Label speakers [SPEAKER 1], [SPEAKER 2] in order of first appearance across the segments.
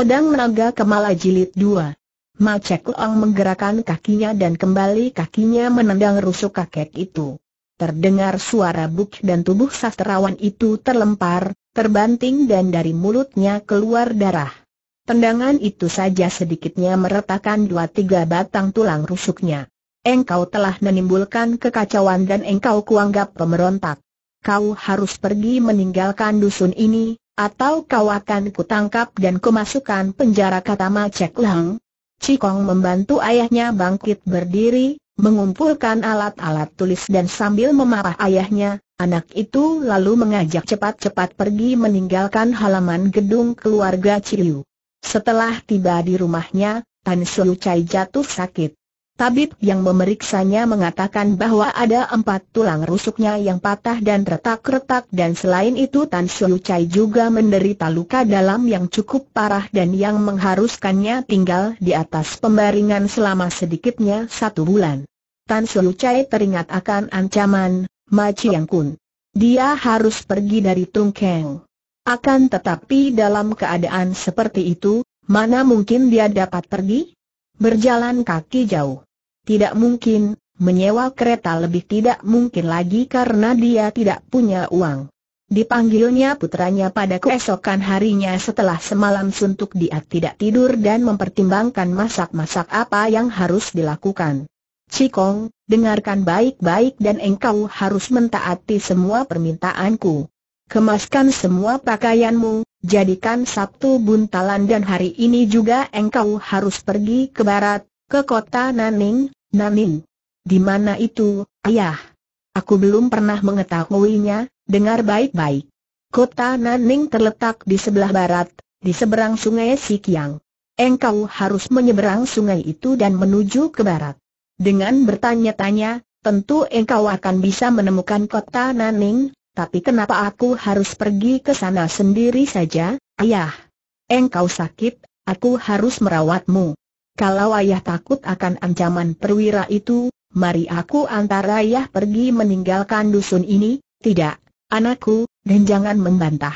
[SPEAKER 1] Pedang Naga Kemala Jilid 2 Ma Cek Leong menggerakkan kakinya dan kembali kakinya menendang rusuk kakek itu. Terdengar suara buk dan tubuh sastrawan itu terlempar, terbanting dan dari mulutnya keluar darah. Tendangan itu saja sedikitnya meretakkan dua tiga batang tulang rusuknya. Engkau telah menimbulkan kekacauan dan engkau kuanggap pemberontak. Kau harus pergi meninggalkan dusun ini, atau kau akan kutangkap dan kumasukkan penjara kata Ma Cek Lang. Cikong membantu ayahnya bangkit berdiri, mengumpulkan alat-alat tulis dan sambil memarah ayahnya, anak itu lalu mengajak cepat-cepat pergi meninggalkan halaman gedung keluarga Ciliu. Setelah tiba di rumahnya, Tan Sulu Chai jatuh sakit. Tabib yang memeriksanya mengatakan bahwa ada empat tulang rusuknya yang patah dan retak-retak dan selain itu Tan Siu Chai juga menderita luka dalam yang cukup parah dan yang mengharuskannya tinggal di atas pembaringan selama sedikitnya satu bulan. Tan Siu Chai teringat akan ancaman Ma Chiang Kun. Dia harus pergi dari Tung Keng. Akan tetapi dalam keadaan seperti itu, mana mungkin dia dapat pergi? Berjalan kaki jauh tidak mungkin, menyewa kereta lebih tidak mungkin lagi karena dia tidak punya uang. Dipanggilnya putranya pada keesokan harinya setelah semalam suntuk dia tidak tidur dan mempertimbangkan masak-masak apa yang harus dilakukan. Cikong, dengarkan baik-baik dan engkau harus mentaati semua permintaanku. Kemaskan semua pakaianmu, jadikan Sabtu buntalan dan hari ini juga engkau harus pergi ke barat, ke kota Naning, Naning. Di mana itu, ayah? Aku belum pernah mengetahuinya, dengar baik-baik. Kota Naning terletak di sebelah barat, di seberang sungai Sikiang. Engkau harus menyeberang sungai itu dan menuju ke barat. Dengan bertanya-tanya, tentu engkau akan bisa menemukan kota Naning, tapi kenapa aku harus pergi ke sana sendiri saja, ayah? Engkau sakit, aku harus merawatmu. Kalau ayah takut akan ancaman perwira itu, mari aku antar ayah pergi meninggalkan dusun ini, tidak, anakku, dan jangan membantah.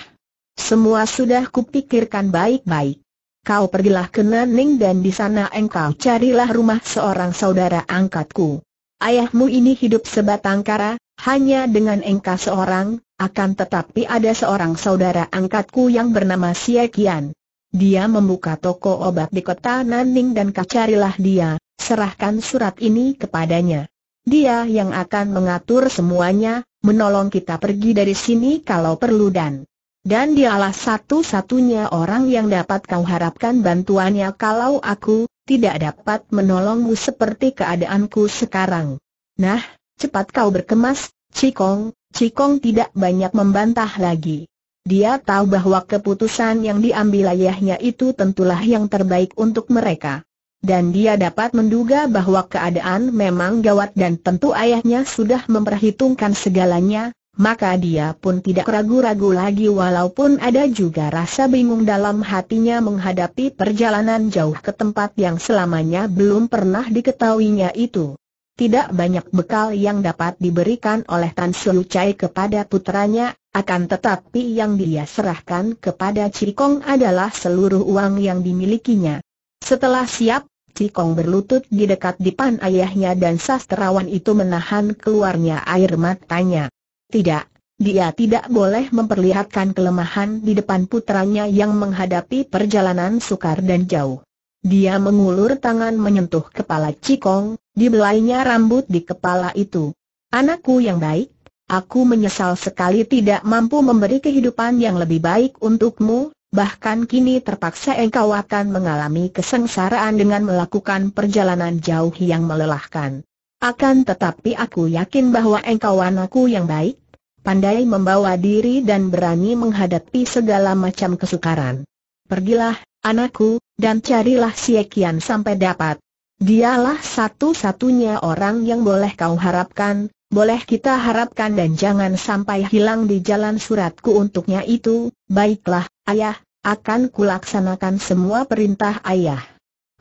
[SPEAKER 1] Semua sudah kupikirkan baik-baik. Kau pergilah ke Naning dan di sana engkau carilah rumah seorang saudara angkatku. Ayahmu ini hidup sebatang kara, hanya dengan engkau seorang, akan tetapi ada seorang saudara angkatku yang bernama Siakian. Dia membuka toko obat di kota Naning dan kacarilah dia, serahkan surat ini kepadanya. Dia yang akan mengatur semuanya, menolong kita pergi dari sini kalau perlu dan dan dialah satu-satunya orang yang dapat kau harapkan bantuannya kalau aku tidak dapat menolongmu seperti keadaanku sekarang. Nah, cepat kau berkemas, Cikong, Cikong tidak banyak membantah lagi. Dia tahu bahwa keputusan yang diambil ayahnya itu tentulah yang terbaik untuk mereka. Dan dia dapat menduga bahwa keadaan memang gawat dan tentu ayahnya sudah memperhitungkan segalanya, maka dia pun tidak ragu-ragu lagi walaupun ada juga rasa bingung dalam hatinya menghadapi perjalanan jauh ke tempat yang selamanya belum pernah diketahuinya itu. Tidak banyak bekal yang dapat diberikan oleh Tan Siu Chai kepada putranya, akan tetapi yang dia serahkan kepada Cikong adalah seluruh uang yang dimilikinya. Setelah siap, Cikong berlutut di dekat dipan ayahnya dan sastrawan itu menahan keluarnya air matanya. Tidak, dia tidak boleh memperlihatkan kelemahan di depan putranya yang menghadapi perjalanan sukar dan jauh. Dia mengulur tangan menyentuh kepala Cikong, dibelainya rambut di kepala itu. Anakku yang baik, Aku menyesal sekali tidak mampu memberi kehidupan yang lebih baik untukmu, bahkan kini terpaksa engkau akan mengalami kesengsaraan dengan melakukan perjalanan jauh yang melelahkan. Akan tetapi aku yakin bahwa engkau anakku yang baik, pandai membawa diri dan berani menghadapi segala macam kesukaran. Pergilah, anakku, dan carilah Ekian sampai dapat. Dialah satu-satunya orang yang boleh kau harapkan, boleh kita harapkan dan jangan sampai hilang di jalan suratku untuknya itu, baiklah, ayah, akan kulaksanakan semua perintah ayah.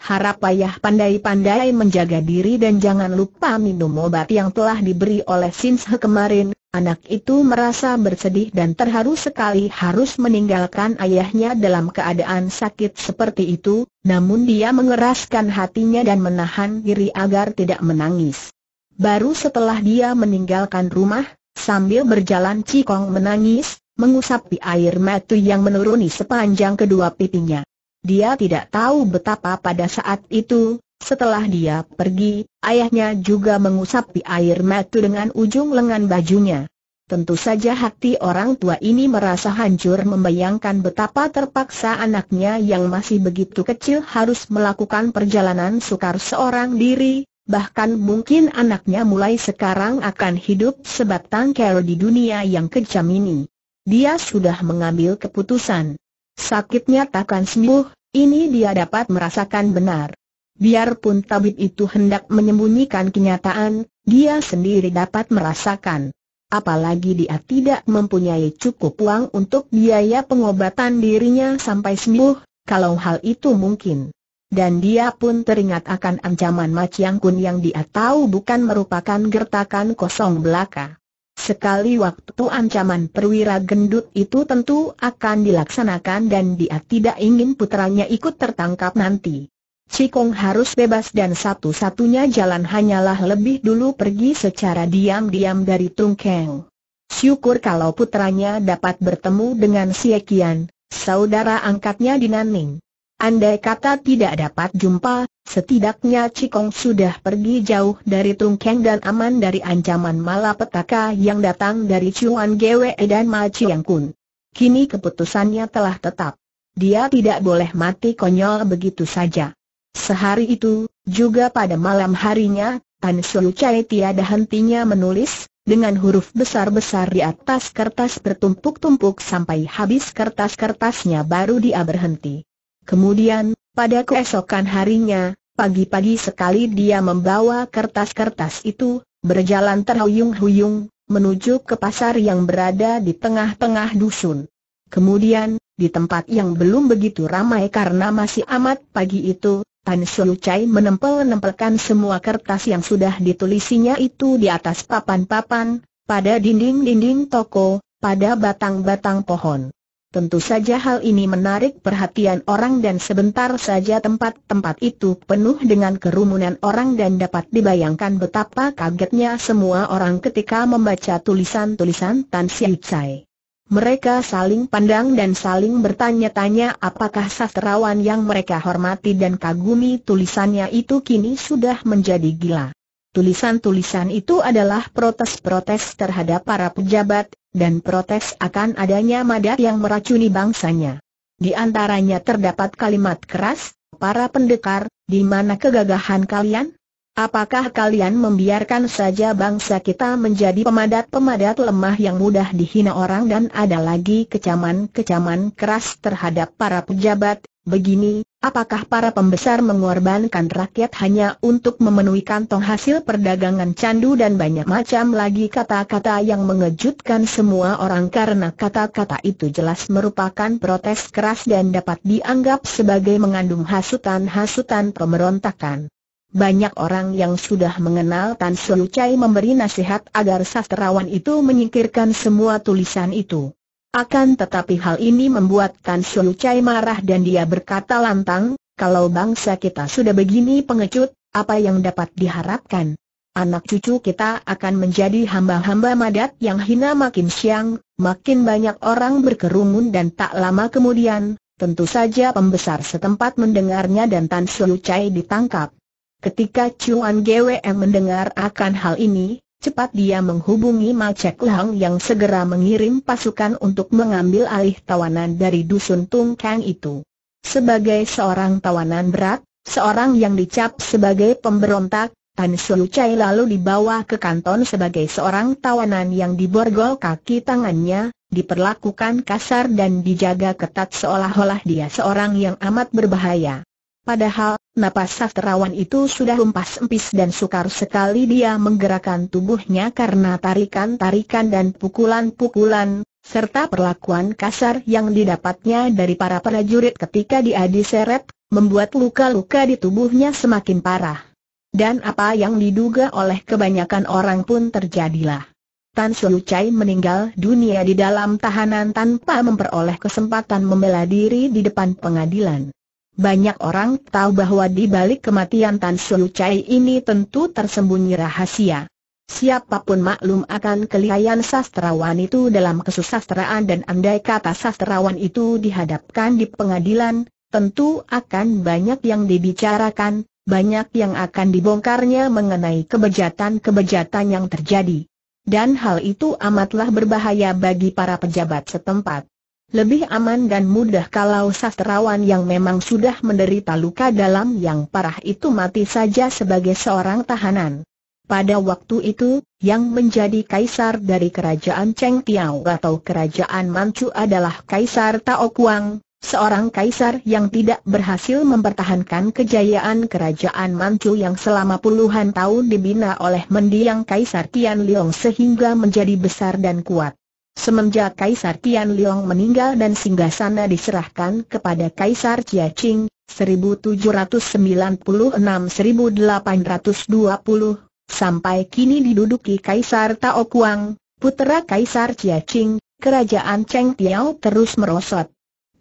[SPEAKER 1] Harap ayah pandai-pandai menjaga diri dan jangan lupa minum obat yang telah diberi oleh Sinse kemarin. Anak itu merasa bersedih dan terharu sekali harus meninggalkan ayahnya dalam keadaan sakit seperti itu, namun dia mengeraskan hatinya dan menahan diri agar tidak menangis. Baru setelah dia meninggalkan rumah, sambil berjalan Cikong menangis, mengusap di air mata yang menuruni sepanjang kedua pipinya. Dia tidak tahu betapa pada saat itu, setelah dia pergi, ayahnya juga mengusap di air mata dengan ujung lengan bajunya. Tentu saja hati orang tua ini merasa hancur membayangkan betapa terpaksa anaknya yang masih begitu kecil harus melakukan perjalanan sukar seorang diri, Bahkan mungkin anaknya mulai sekarang akan hidup sebatang kara di dunia yang kejam ini. Dia sudah mengambil keputusan. Sakitnya takkan sembuh, ini dia dapat merasakan benar. Biarpun tabib itu hendak menyembunyikan kenyataan, dia sendiri dapat merasakan. Apalagi dia tidak mempunyai cukup uang untuk biaya pengobatan dirinya sampai sembuh, kalau hal itu mungkin dan dia pun teringat akan ancaman Maciang Kun yang dia tahu bukan merupakan gertakan kosong belaka. Sekali waktu ancaman perwira gendut itu tentu akan dilaksanakan dan dia tidak ingin putranya ikut tertangkap nanti. Cikong harus bebas dan satu-satunya jalan hanyalah lebih dulu pergi secara diam-diam dari Tungkeng. Syukur kalau putranya dapat bertemu dengan Siekian, saudara angkatnya di Nanning. Andai kata tidak dapat jumpa, setidaknya Cikong sudah pergi jauh dari Tungkeng dan aman dari ancaman malapetaka yang datang dari Chuan Gwe dan Ma Chiang Kun. Kini keputusannya telah tetap. Dia tidak boleh mati konyol begitu saja. Sehari itu, juga pada malam harinya, Tan Suu Chai tiada hentinya menulis, dengan huruf besar-besar di atas kertas bertumpuk-tumpuk sampai habis kertas-kertasnya baru dia berhenti. Kemudian, pada keesokan harinya, pagi-pagi sekali dia membawa kertas-kertas itu, berjalan terhuyung-huyung, menuju ke pasar yang berada di tengah-tengah dusun. Kemudian, di tempat yang belum begitu ramai karena masih amat pagi itu, Tan Shou Chai menempel-nempelkan semua kertas yang sudah ditulisinya itu di atas papan-papan, pada dinding-dinding toko, pada batang-batang pohon. Tentu saja hal ini menarik perhatian orang dan sebentar saja tempat-tempat itu penuh dengan kerumunan orang dan dapat dibayangkan betapa kagetnya semua orang ketika membaca tulisan-tulisan Tan Siu Chai. Mereka saling pandang dan saling bertanya-tanya apakah sastrawan yang mereka hormati dan kagumi tulisannya itu kini sudah menjadi gila. Tulisan-tulisan itu adalah protes-protes terhadap para pejabat, dan protes akan adanya madat yang meracuni bangsanya. Di antaranya terdapat kalimat keras, para pendekar, di mana kegagahan kalian? Apakah kalian membiarkan saja bangsa kita menjadi pemadat-pemadat lemah yang mudah dihina orang dan ada lagi kecaman-kecaman keras terhadap para pejabat, Begini, apakah para pembesar mengorbankan rakyat hanya untuk memenuhi kantong hasil perdagangan candu dan banyak macam lagi kata-kata yang mengejutkan semua orang karena kata-kata itu jelas merupakan protes keras dan dapat dianggap sebagai mengandung hasutan-hasutan pemberontakan. Banyak orang yang sudah mengenal Tan Chai memberi nasihat agar sastrawan itu menyingkirkan semua tulisan itu. Akan tetapi hal ini membuat Tan Shou Chai marah dan dia berkata lantang, kalau bangsa kita sudah begini pengecut, apa yang dapat diharapkan? Anak cucu kita akan menjadi hamba-hamba madat yang hina makin siang, makin banyak orang berkerumun dan tak lama kemudian, tentu saja pembesar setempat mendengarnya dan Tan Shou Chai ditangkap. Ketika Chuan GWM mendengar akan hal ini, Cepat dia menghubungi Mao Lang yang segera mengirim pasukan untuk mengambil alih tawanan dari dusun Tung Kang itu. Sebagai seorang tawanan berat, seorang yang dicap sebagai pemberontak, Tan Su Chai lalu dibawa ke kanton sebagai seorang tawanan yang diborgol kaki tangannya, diperlakukan kasar dan dijaga ketat seolah-olah dia seorang yang amat berbahaya. Padahal, Napas sastrawan itu sudah lumpas empis dan sukar sekali dia menggerakkan tubuhnya karena tarikan-tarikan dan pukulan-pukulan, serta perlakuan kasar yang didapatnya dari para prajurit ketika dia diseret, membuat luka-luka di tubuhnya semakin parah. Dan apa yang diduga oleh kebanyakan orang pun terjadilah. Tan Su Chai meninggal dunia di dalam tahanan tanpa memperoleh kesempatan membela diri di depan pengadilan. Banyak orang tahu bahwa di balik kematian Tan Sulu Chai ini tentu tersembunyi rahasia. Siapapun maklum akan kelihayan sastrawan itu dalam kesusastraan dan andai kata sastrawan itu dihadapkan di pengadilan, tentu akan banyak yang dibicarakan, banyak yang akan dibongkarnya mengenai kebejatan-kebejatan yang terjadi. Dan hal itu amatlah berbahaya bagi para pejabat setempat. Lebih aman dan mudah kalau sastrawan yang memang sudah menderita luka dalam yang parah itu mati saja sebagai seorang tahanan. Pada waktu itu, yang menjadi kaisar dari kerajaan Cheng Tiao atau kerajaan Manchu adalah Kaisar Tao Kuang, seorang kaisar yang tidak berhasil mempertahankan kejayaan kerajaan Manchu yang selama puluhan tahun dibina oleh mendiang Kaisar Tian Liong sehingga menjadi besar dan kuat. Semenjak Kaisar Tian Liang meninggal dan singgasana diserahkan kepada Kaisar Chia Ching, 1796-1820, sampai kini diduduki Kaisar Tao Kuang, putera Kaisar Chia Ching, kerajaan Cheng Tiao terus merosot.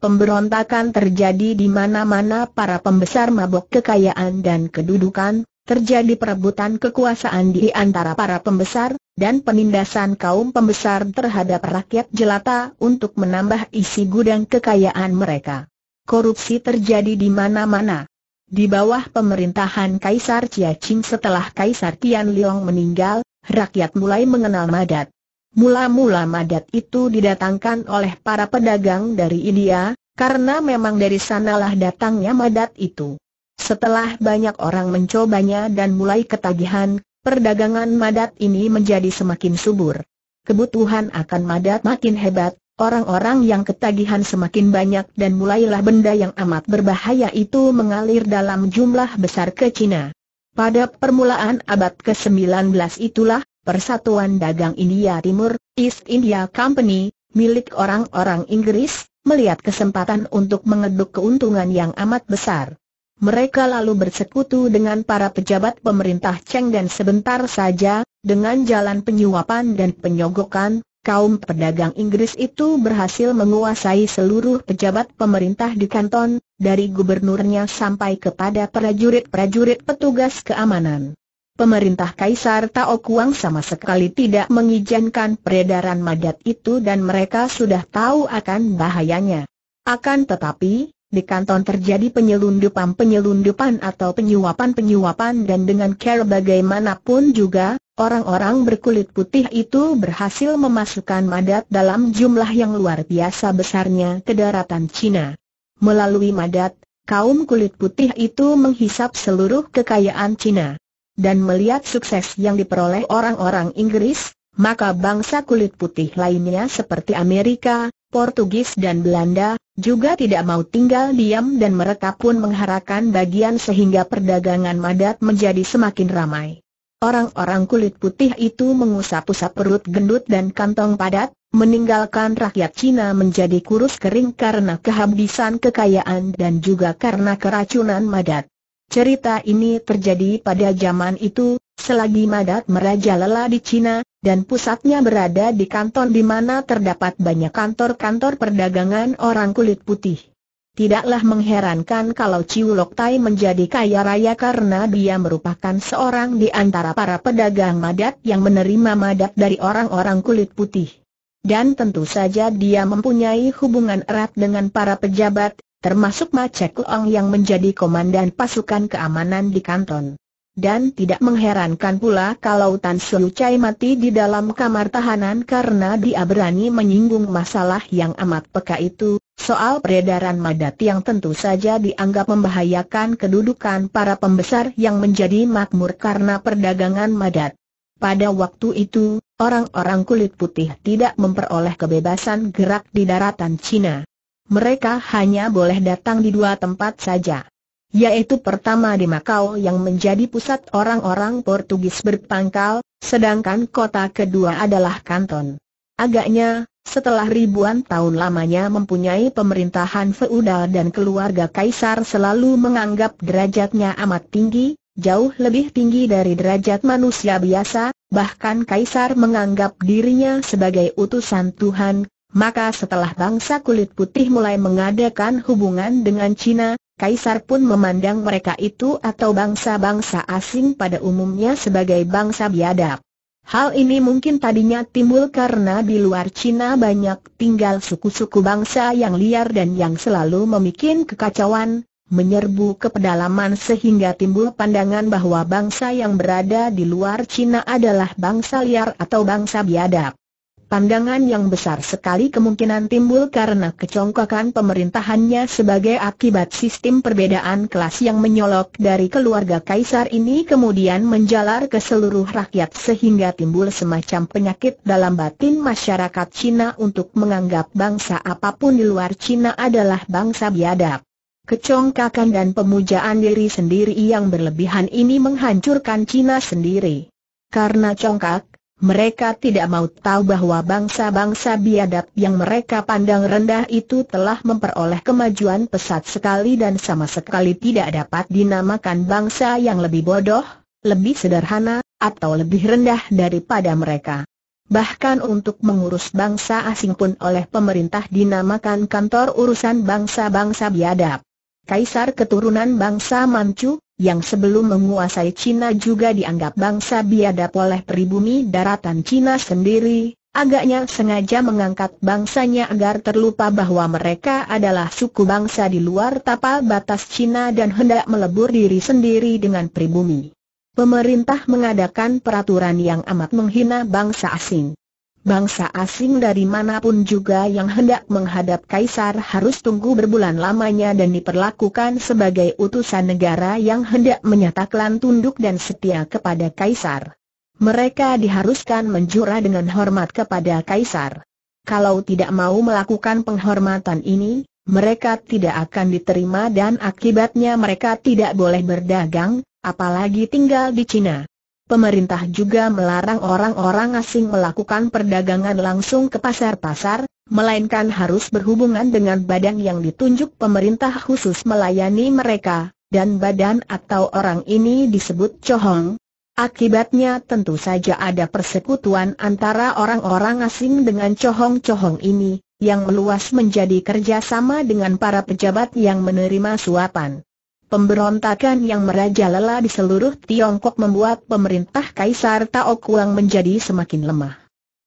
[SPEAKER 1] Pemberontakan terjadi di mana-mana para pembesar mabok kekayaan dan kedudukan, terjadi perebutan kekuasaan di antara para pembesar, dan penindasan kaum pembesar terhadap rakyat jelata untuk menambah isi gudang kekayaan mereka. Korupsi terjadi di mana-mana. Di bawah pemerintahan Kaisar Chiaching setelah Kaisar Tianliong meninggal, rakyat mulai mengenal Madat. Mula-mula Madat itu didatangkan oleh para pedagang dari India, karena memang dari sanalah datangnya Madat itu. Setelah banyak orang mencobanya dan mulai ketagihan, perdagangan madat ini menjadi semakin subur. Kebutuhan akan madat makin hebat, orang-orang yang ketagihan semakin banyak dan mulailah benda yang amat berbahaya itu mengalir dalam jumlah besar ke Cina. Pada permulaan abad ke-19 itulah, Persatuan Dagang India Timur, East India Company, milik orang-orang Inggris, melihat kesempatan untuk mengeduk keuntungan yang amat besar mereka lalu bersekutu dengan para pejabat pemerintah Cheng dan sebentar saja, dengan jalan penyuapan dan penyogokan, kaum pedagang Inggris itu berhasil menguasai seluruh pejabat pemerintah di kanton, dari gubernurnya sampai kepada prajurit-prajurit petugas keamanan. Pemerintah Kaisar Tao Kuang sama sekali tidak mengizinkan peredaran madat itu dan mereka sudah tahu akan bahayanya. Akan tetapi, di kanton terjadi penyelundupan-penyelundupan atau penyuapan-penyuapan dan dengan cara bagaimanapun juga, orang-orang berkulit putih itu berhasil memasukkan madat dalam jumlah yang luar biasa besarnya ke daratan Cina. Melalui madat, kaum kulit putih itu menghisap seluruh kekayaan Cina. Dan melihat sukses yang diperoleh orang-orang Inggris, maka bangsa kulit putih lainnya seperti Amerika, Portugis dan Belanda, juga tidak mau tinggal diam dan mereka pun mengharapkan bagian sehingga perdagangan madat menjadi semakin ramai. Orang-orang kulit putih itu mengusap-usap perut gendut dan kantong padat, meninggalkan rakyat Cina menjadi kurus kering karena kehabisan kekayaan dan juga karena keracunan madat. Cerita ini terjadi pada zaman itu, selagi madat merajalela di Cina, dan pusatnya berada di kanton di mana terdapat banyak kantor-kantor perdagangan orang kulit putih. Tidaklah mengherankan kalau Ciu Lok Tai menjadi kaya raya karena dia merupakan seorang di antara para pedagang madat yang menerima madat dari orang-orang kulit putih. Dan tentu saja dia mempunyai hubungan erat dengan para pejabat, termasuk Ma Cek Long yang menjadi komandan pasukan keamanan di kanton. Dan tidak mengherankan pula kalau Tan Su Chai mati di dalam kamar tahanan karena dia berani menyinggung masalah yang amat peka itu, soal peredaran madat yang tentu saja dianggap membahayakan kedudukan para pembesar yang menjadi makmur karena perdagangan madat. Pada waktu itu, orang-orang kulit putih tidak memperoleh kebebasan gerak di daratan Cina. Mereka hanya boleh datang di dua tempat saja yaitu pertama di Makau yang menjadi pusat orang-orang Portugis berpangkal, sedangkan kota kedua adalah Kanton. Agaknya, setelah ribuan tahun lamanya mempunyai pemerintahan feudal dan keluarga kaisar selalu menganggap derajatnya amat tinggi, jauh lebih tinggi dari derajat manusia biasa, bahkan kaisar menganggap dirinya sebagai utusan Tuhan, maka setelah bangsa kulit putih mulai mengadakan hubungan dengan Cina, Kaisar pun memandang mereka itu atau bangsa-bangsa asing pada umumnya sebagai bangsa biadab. Hal ini mungkin tadinya timbul karena di luar Cina banyak tinggal suku-suku bangsa yang liar dan yang selalu memikin kekacauan, menyerbu ke pedalaman sehingga timbul pandangan bahwa bangsa yang berada di luar Cina adalah bangsa liar atau bangsa biadab pandangan yang besar sekali kemungkinan timbul karena kecongkakan pemerintahannya sebagai akibat sistem perbedaan kelas yang menyolok dari keluarga kaisar ini kemudian menjalar ke seluruh rakyat sehingga timbul semacam penyakit dalam batin masyarakat Cina untuk menganggap bangsa apapun di luar Cina adalah bangsa biadab. Kecongkakan dan pemujaan diri sendiri yang berlebihan ini menghancurkan Cina sendiri. Karena congkak, mereka tidak mau tahu bahwa bangsa-bangsa biadab yang mereka pandang rendah itu telah memperoleh kemajuan pesat sekali dan sama sekali tidak dapat dinamakan bangsa yang lebih bodoh, lebih sederhana, atau lebih rendah daripada mereka. Bahkan untuk mengurus bangsa asing pun oleh pemerintah dinamakan kantor urusan bangsa-bangsa biadab. Kaisar keturunan bangsa Manchu, yang sebelum menguasai Cina juga dianggap bangsa biadab oleh pribumi daratan Cina sendiri, agaknya sengaja mengangkat bangsanya agar terlupa bahwa mereka adalah suku bangsa di luar tapal batas Cina dan hendak melebur diri sendiri dengan pribumi. Pemerintah mengadakan peraturan yang amat menghina bangsa asing. Bangsa asing dari manapun juga yang hendak menghadap kaisar harus tunggu berbulan lamanya dan diperlakukan sebagai utusan negara yang hendak menyatakan tunduk dan setia kepada kaisar. Mereka diharuskan menjura dengan hormat kepada kaisar. Kalau tidak mau melakukan penghormatan ini, mereka tidak akan diterima dan akibatnya mereka tidak boleh berdagang, apalagi tinggal di Cina pemerintah juga melarang orang-orang asing melakukan perdagangan langsung ke pasar-pasar, melainkan harus berhubungan dengan badan yang ditunjuk pemerintah khusus melayani mereka, dan badan atau orang ini disebut cohong. Akibatnya tentu saja ada persekutuan antara orang-orang asing dengan cohong-cohong ini, yang meluas menjadi kerjasama dengan para pejabat yang menerima suapan. Pemberontakan yang merajalela di seluruh Tiongkok membuat pemerintah Kaisar Taokuang menjadi semakin lemah.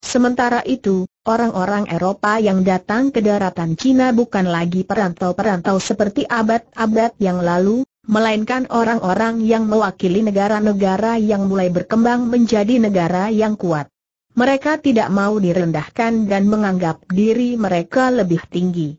[SPEAKER 1] Sementara itu, orang-orang Eropa yang datang ke daratan Cina bukan lagi perantau-perantau seperti abad-abad yang lalu, melainkan orang-orang yang mewakili negara-negara yang mulai berkembang menjadi negara yang kuat. Mereka tidak mau direndahkan dan menganggap diri mereka lebih tinggi.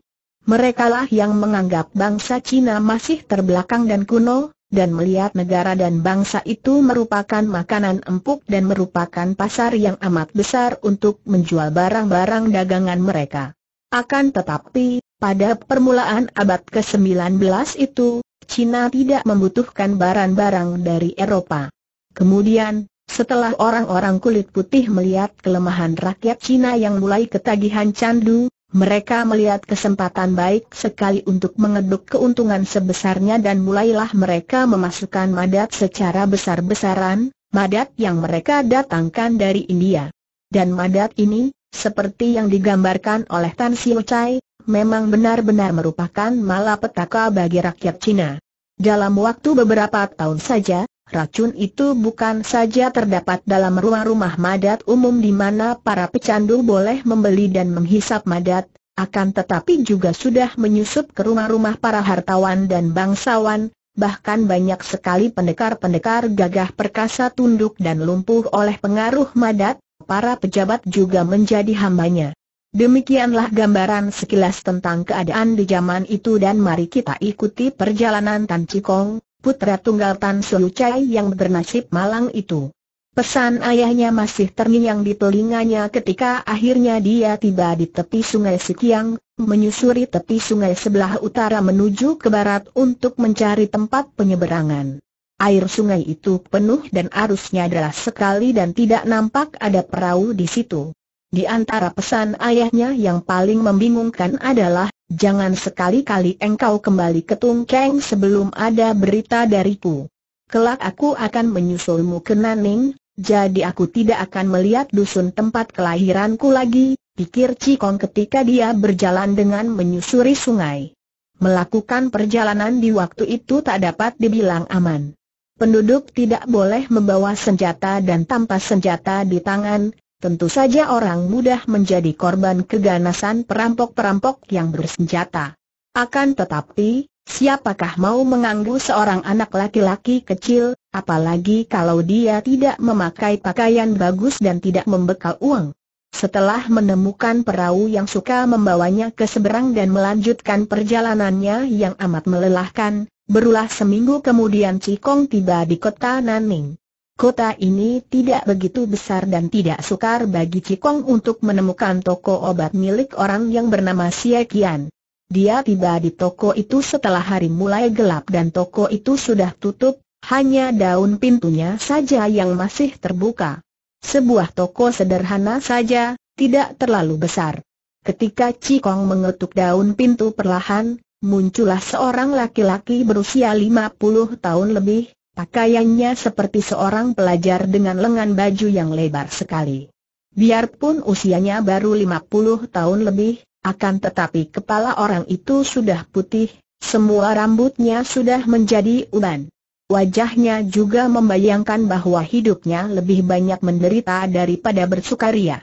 [SPEAKER 1] Merekalah yang menganggap bangsa Cina masih terbelakang dan kuno, dan melihat negara dan bangsa itu merupakan makanan empuk dan merupakan pasar yang amat besar untuk menjual barang-barang dagangan mereka. Akan tetapi, pada permulaan abad ke-19 itu, Cina tidak membutuhkan barang-barang dari Eropa. Kemudian, setelah orang-orang kulit putih melihat kelemahan rakyat Cina yang mulai ketagihan candu, mereka melihat kesempatan baik sekali untuk mengeduk keuntungan sebesarnya dan mulailah mereka memasukkan madat secara besar-besaran, madat yang mereka datangkan dari India. Dan madat ini, seperti yang digambarkan oleh Tan Xiu Chai, memang benar-benar merupakan malapetaka bagi rakyat Cina. Dalam waktu beberapa tahun saja, Racun itu bukan saja terdapat dalam rumah-rumah madat umum di mana para pecandu boleh membeli dan menghisap madat, akan tetapi juga sudah menyusup ke rumah-rumah para hartawan dan bangsawan, bahkan banyak sekali pendekar-pendekar gagah perkasa tunduk dan lumpuh oleh pengaruh madat, para pejabat juga menjadi hambanya. Demikianlah gambaran sekilas tentang keadaan di zaman itu dan mari kita ikuti perjalanan Tan Cikong, putra tunggal Tan Siu Chai yang bernasib malang itu. Pesan ayahnya masih terngiang di telinganya ketika akhirnya dia tiba di tepi sungai Sikiang, menyusuri tepi sungai sebelah utara menuju ke barat untuk mencari tempat penyeberangan. Air sungai itu penuh dan arusnya deras sekali dan tidak nampak ada perahu di situ. Di antara pesan ayahnya yang paling membingungkan adalah Jangan sekali-kali engkau kembali ke Tungkeng sebelum ada berita dariku. Kelak aku akan menyusulmu ke Naning, jadi aku tidak akan melihat dusun tempat kelahiranku lagi, pikir Cikong ketika dia berjalan dengan menyusuri sungai. Melakukan perjalanan di waktu itu tak dapat dibilang aman. Penduduk tidak boleh membawa senjata dan tanpa senjata di tangan, tentu saja orang mudah menjadi korban keganasan perampok-perampok yang bersenjata. Akan tetapi, siapakah mau mengganggu seorang anak laki-laki kecil, apalagi kalau dia tidak memakai pakaian bagus dan tidak membekal uang? Setelah menemukan perahu yang suka membawanya ke seberang dan melanjutkan perjalanannya yang amat melelahkan, berulah seminggu kemudian Cikong tiba di kota Naning. Kota ini tidak begitu besar dan tidak sukar bagi Cikong untuk menemukan toko obat milik orang yang bernama Siakian. Dia tiba di toko itu setelah hari mulai gelap dan toko itu sudah tutup, hanya daun pintunya saja yang masih terbuka. Sebuah toko sederhana saja, tidak terlalu besar. Ketika Cikong mengetuk daun pintu perlahan, muncullah seorang laki-laki berusia 50 tahun lebih, Pakaiannya seperti seorang pelajar dengan lengan baju yang lebar sekali. Biarpun usianya baru 50 tahun lebih, akan tetapi kepala orang itu sudah putih, semua rambutnya sudah menjadi uban. Wajahnya juga membayangkan bahwa hidupnya lebih banyak menderita daripada bersukaria.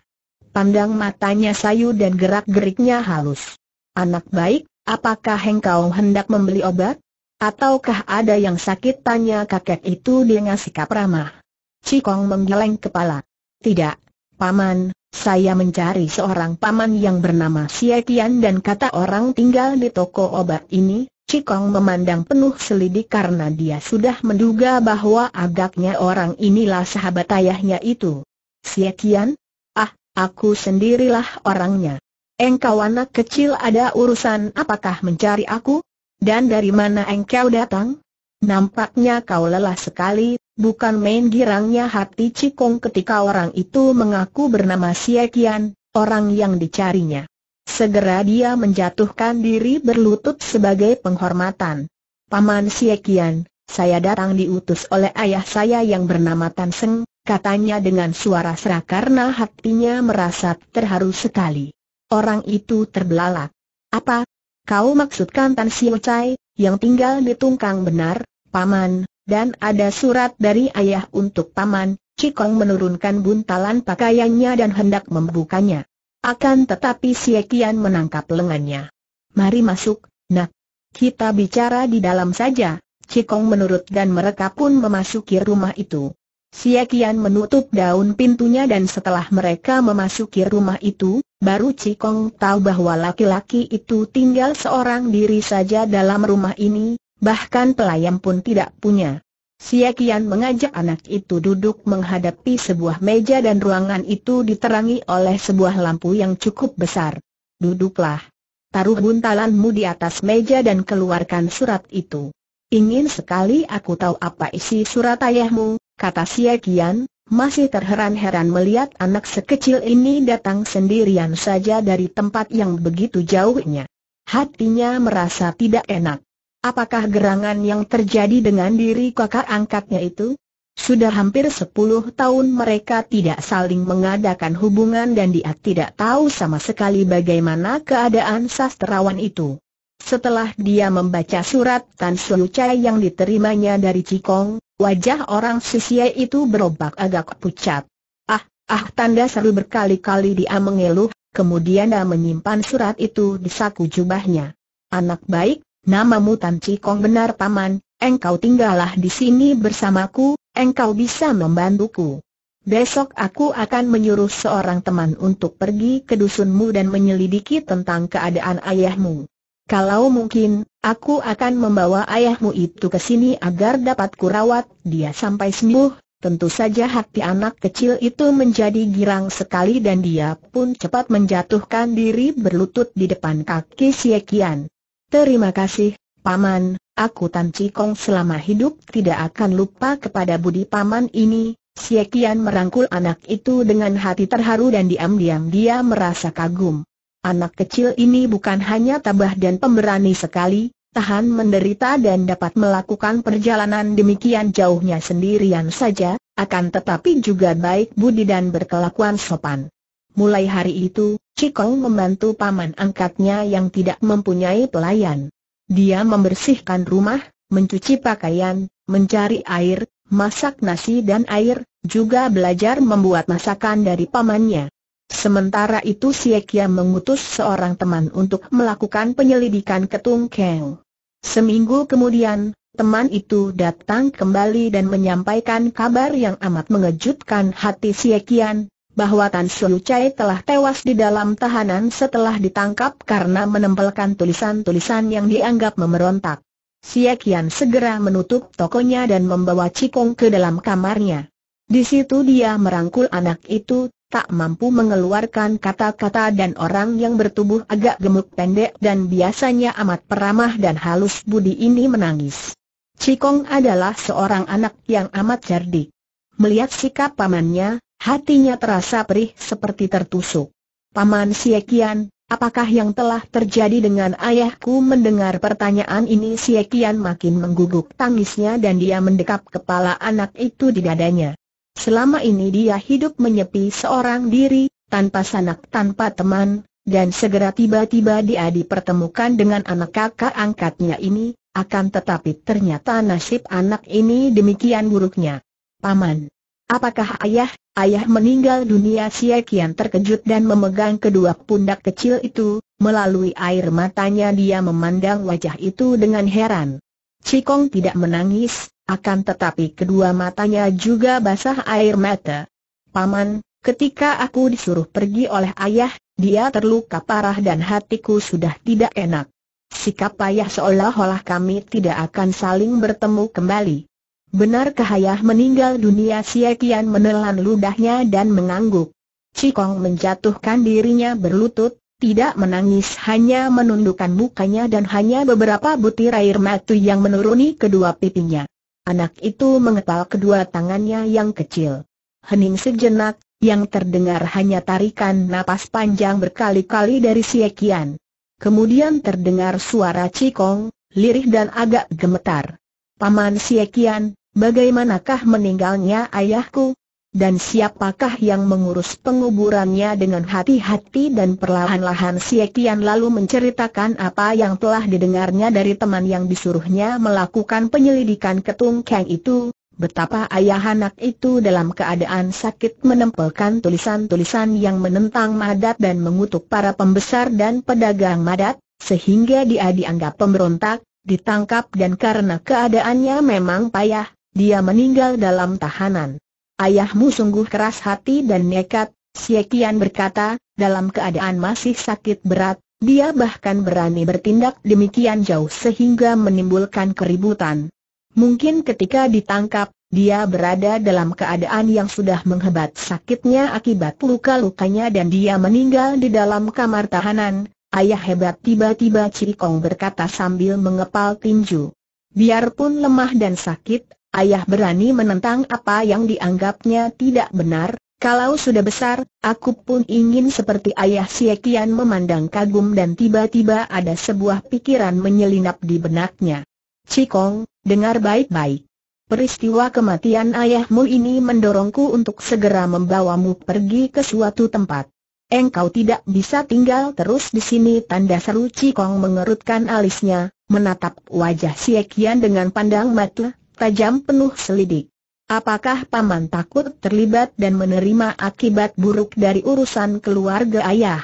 [SPEAKER 1] Pandang matanya sayu dan gerak-geriknya halus. Anak baik, apakah engkau hendak membeli obat? Ataukah ada yang sakit tanya kakek itu dengan sikap ramah. Cikong menggeleng kepala. Tidak, Paman, saya mencari seorang paman yang bernama Siakian dan kata orang tinggal di toko obat ini. Cikong memandang penuh selidik karena dia sudah menduga bahwa agaknya orang inilah sahabat ayahnya itu. Siakian? Ah, aku sendirilah orangnya. Engkau anak kecil ada urusan apakah mencari aku? Dan dari mana engkau datang? Nampaknya kau lelah sekali, bukan main girangnya hati Cikong ketika orang itu mengaku bernama Siakian, orang yang dicarinya. Segera dia menjatuhkan diri berlutut sebagai penghormatan. Paman Siakian, saya datang diutus oleh ayah saya yang bernama Tan Seng, katanya dengan suara serak karena hatinya merasa terharu sekali. Orang itu terbelalak. Apa, Kau maksudkan Tan Siu Chai, yang tinggal di Tungkang benar, Paman, dan ada surat dari ayah untuk Paman, Cikong menurunkan buntalan pakaiannya dan hendak membukanya. Akan tetapi Siekian menangkap lengannya. Mari masuk, nak. Kita bicara di dalam saja, Cikong menurut dan mereka pun memasuki rumah itu. Siakian menutup daun pintunya dan setelah mereka memasuki rumah itu, baru Cikong tahu bahwa laki-laki itu tinggal seorang diri saja dalam rumah ini, bahkan pelayan pun tidak punya. Siakian mengajak anak itu duduk menghadapi sebuah meja dan ruangan itu diterangi oleh sebuah lampu yang cukup besar. Duduklah. Taruh buntalanmu di atas meja dan keluarkan surat itu. Ingin sekali aku tahu apa isi surat ayahmu, kata Xie Qian, masih terheran-heran melihat anak sekecil ini datang sendirian saja dari tempat yang begitu jauhnya. Hatinya merasa tidak enak. Apakah gerangan yang terjadi dengan diri kakak angkatnya itu? Sudah hampir sepuluh tahun mereka tidak saling mengadakan hubungan dan dia tidak tahu sama sekali bagaimana keadaan sastrawan itu. Setelah dia membaca surat Tan Su Chai yang diterimanya dari Cikong, wajah orang Sisia itu berobak agak pucat. Ah, ah tanda seru berkali-kali dia mengeluh, kemudian dia menyimpan surat itu di saku jubahnya. Anak baik, namamu Tan Cikong benar paman, engkau tinggallah di sini bersamaku, engkau bisa membantuku. Besok aku akan menyuruh seorang teman untuk pergi ke dusunmu dan menyelidiki tentang keadaan ayahmu. Kalau mungkin, aku akan membawa ayahmu itu ke sini agar dapat kurawat dia sampai sembuh. Tentu saja hati anak kecil itu menjadi girang sekali dan dia pun cepat menjatuhkan diri berlutut di depan kaki Siekian. Terima kasih, Paman, aku Tan Cikong selama hidup tidak akan lupa kepada budi Paman ini, Siekian merangkul anak itu dengan hati terharu dan diam-diam dia merasa kagum. Anak kecil ini bukan hanya tabah dan pemberani sekali, tahan menderita dan dapat melakukan perjalanan demikian jauhnya sendirian saja, akan tetapi juga baik budi dan berkelakuan sopan. Mulai hari itu, Cikong membantu paman angkatnya yang tidak mempunyai pelayan. Dia membersihkan rumah, mencuci pakaian, mencari air, masak nasi dan air, juga belajar membuat masakan dari pamannya. Sementara itu Siakian mengutus seorang teman untuk melakukan penyelidikan ke Tung Keng. Seminggu kemudian, teman itu datang kembali dan menyampaikan kabar yang amat mengejutkan hati Siakian, bahwa Tan Su Chai telah tewas di dalam tahanan setelah ditangkap karena menempelkan tulisan-tulisan yang dianggap memerontak. Siakian segera menutup tokonya dan membawa Cikong ke dalam kamarnya. Di situ dia merangkul anak itu tak mampu mengeluarkan kata-kata dan orang yang bertubuh agak gemuk pendek dan biasanya amat peramah dan halus budi ini menangis. Cikong adalah seorang anak yang amat cerdik. Melihat sikap pamannya, hatinya terasa perih seperti tertusuk. Paman Siekian, apakah yang telah terjadi dengan ayahku mendengar pertanyaan ini Siekian makin mengguguk tangisnya dan dia mendekap kepala anak itu di dadanya. Selama ini dia hidup menyepi seorang diri, tanpa sanak tanpa teman, dan segera tiba-tiba dia dipertemukan dengan anak kakak angkatnya ini, akan tetapi ternyata nasib anak ini demikian buruknya. Paman, apakah ayah, ayah meninggal dunia Siakian terkejut dan memegang kedua pundak kecil itu, melalui air matanya dia memandang wajah itu dengan heran. Cikong tidak menangis, akan tetapi kedua matanya juga basah air mata. Paman, ketika aku disuruh pergi oleh ayah, dia terluka parah dan hatiku sudah tidak enak. Sikap ayah seolah-olah kami tidak akan saling bertemu kembali. Benarkah ayah meninggal dunia Siakian menelan ludahnya dan mengangguk. Cikong menjatuhkan dirinya berlutut, tidak menangis hanya menundukkan mukanya dan hanya beberapa butir air mata yang menuruni kedua pipinya. Anak itu mengepal kedua tangannya yang kecil. Hening sejenak, yang terdengar hanya tarikan napas panjang berkali-kali dari Siekian. Kemudian terdengar suara cikong, lirih dan agak gemetar. Paman Siekian, bagaimanakah meninggalnya ayahku? dan siapakah yang mengurus penguburannya dengan hati-hati dan perlahan-lahan si lalu menceritakan apa yang telah didengarnya dari teman yang disuruhnya melakukan penyelidikan ketung Kang itu, betapa ayah anak itu dalam keadaan sakit menempelkan tulisan-tulisan yang menentang madat dan mengutuk para pembesar dan pedagang madat, sehingga dia dianggap pemberontak, ditangkap dan karena keadaannya memang payah, dia meninggal dalam tahanan. Ayahmu sungguh keras hati dan nekat, Siekian berkata, dalam keadaan masih sakit berat, dia bahkan berani bertindak demikian jauh sehingga menimbulkan keributan. Mungkin ketika ditangkap, dia berada dalam keadaan yang sudah menghebat sakitnya akibat luka-lukanya dan dia meninggal di dalam kamar tahanan. Ayah hebat tiba-tiba Cikong berkata sambil mengepal tinju. Biarpun lemah dan sakit, ayah berani menentang apa yang dianggapnya tidak benar, kalau sudah besar, aku pun ingin seperti ayah Siekian memandang kagum dan tiba-tiba ada sebuah pikiran menyelinap di benaknya. Cikong, dengar baik-baik. Peristiwa kematian ayahmu ini mendorongku untuk segera membawamu pergi ke suatu tempat. Engkau tidak bisa tinggal terus di sini tanda seru Cikong mengerutkan alisnya, menatap wajah Siekian dengan pandang mata, tajam penuh selidik. Apakah paman takut terlibat dan menerima akibat buruk dari urusan keluarga ayah?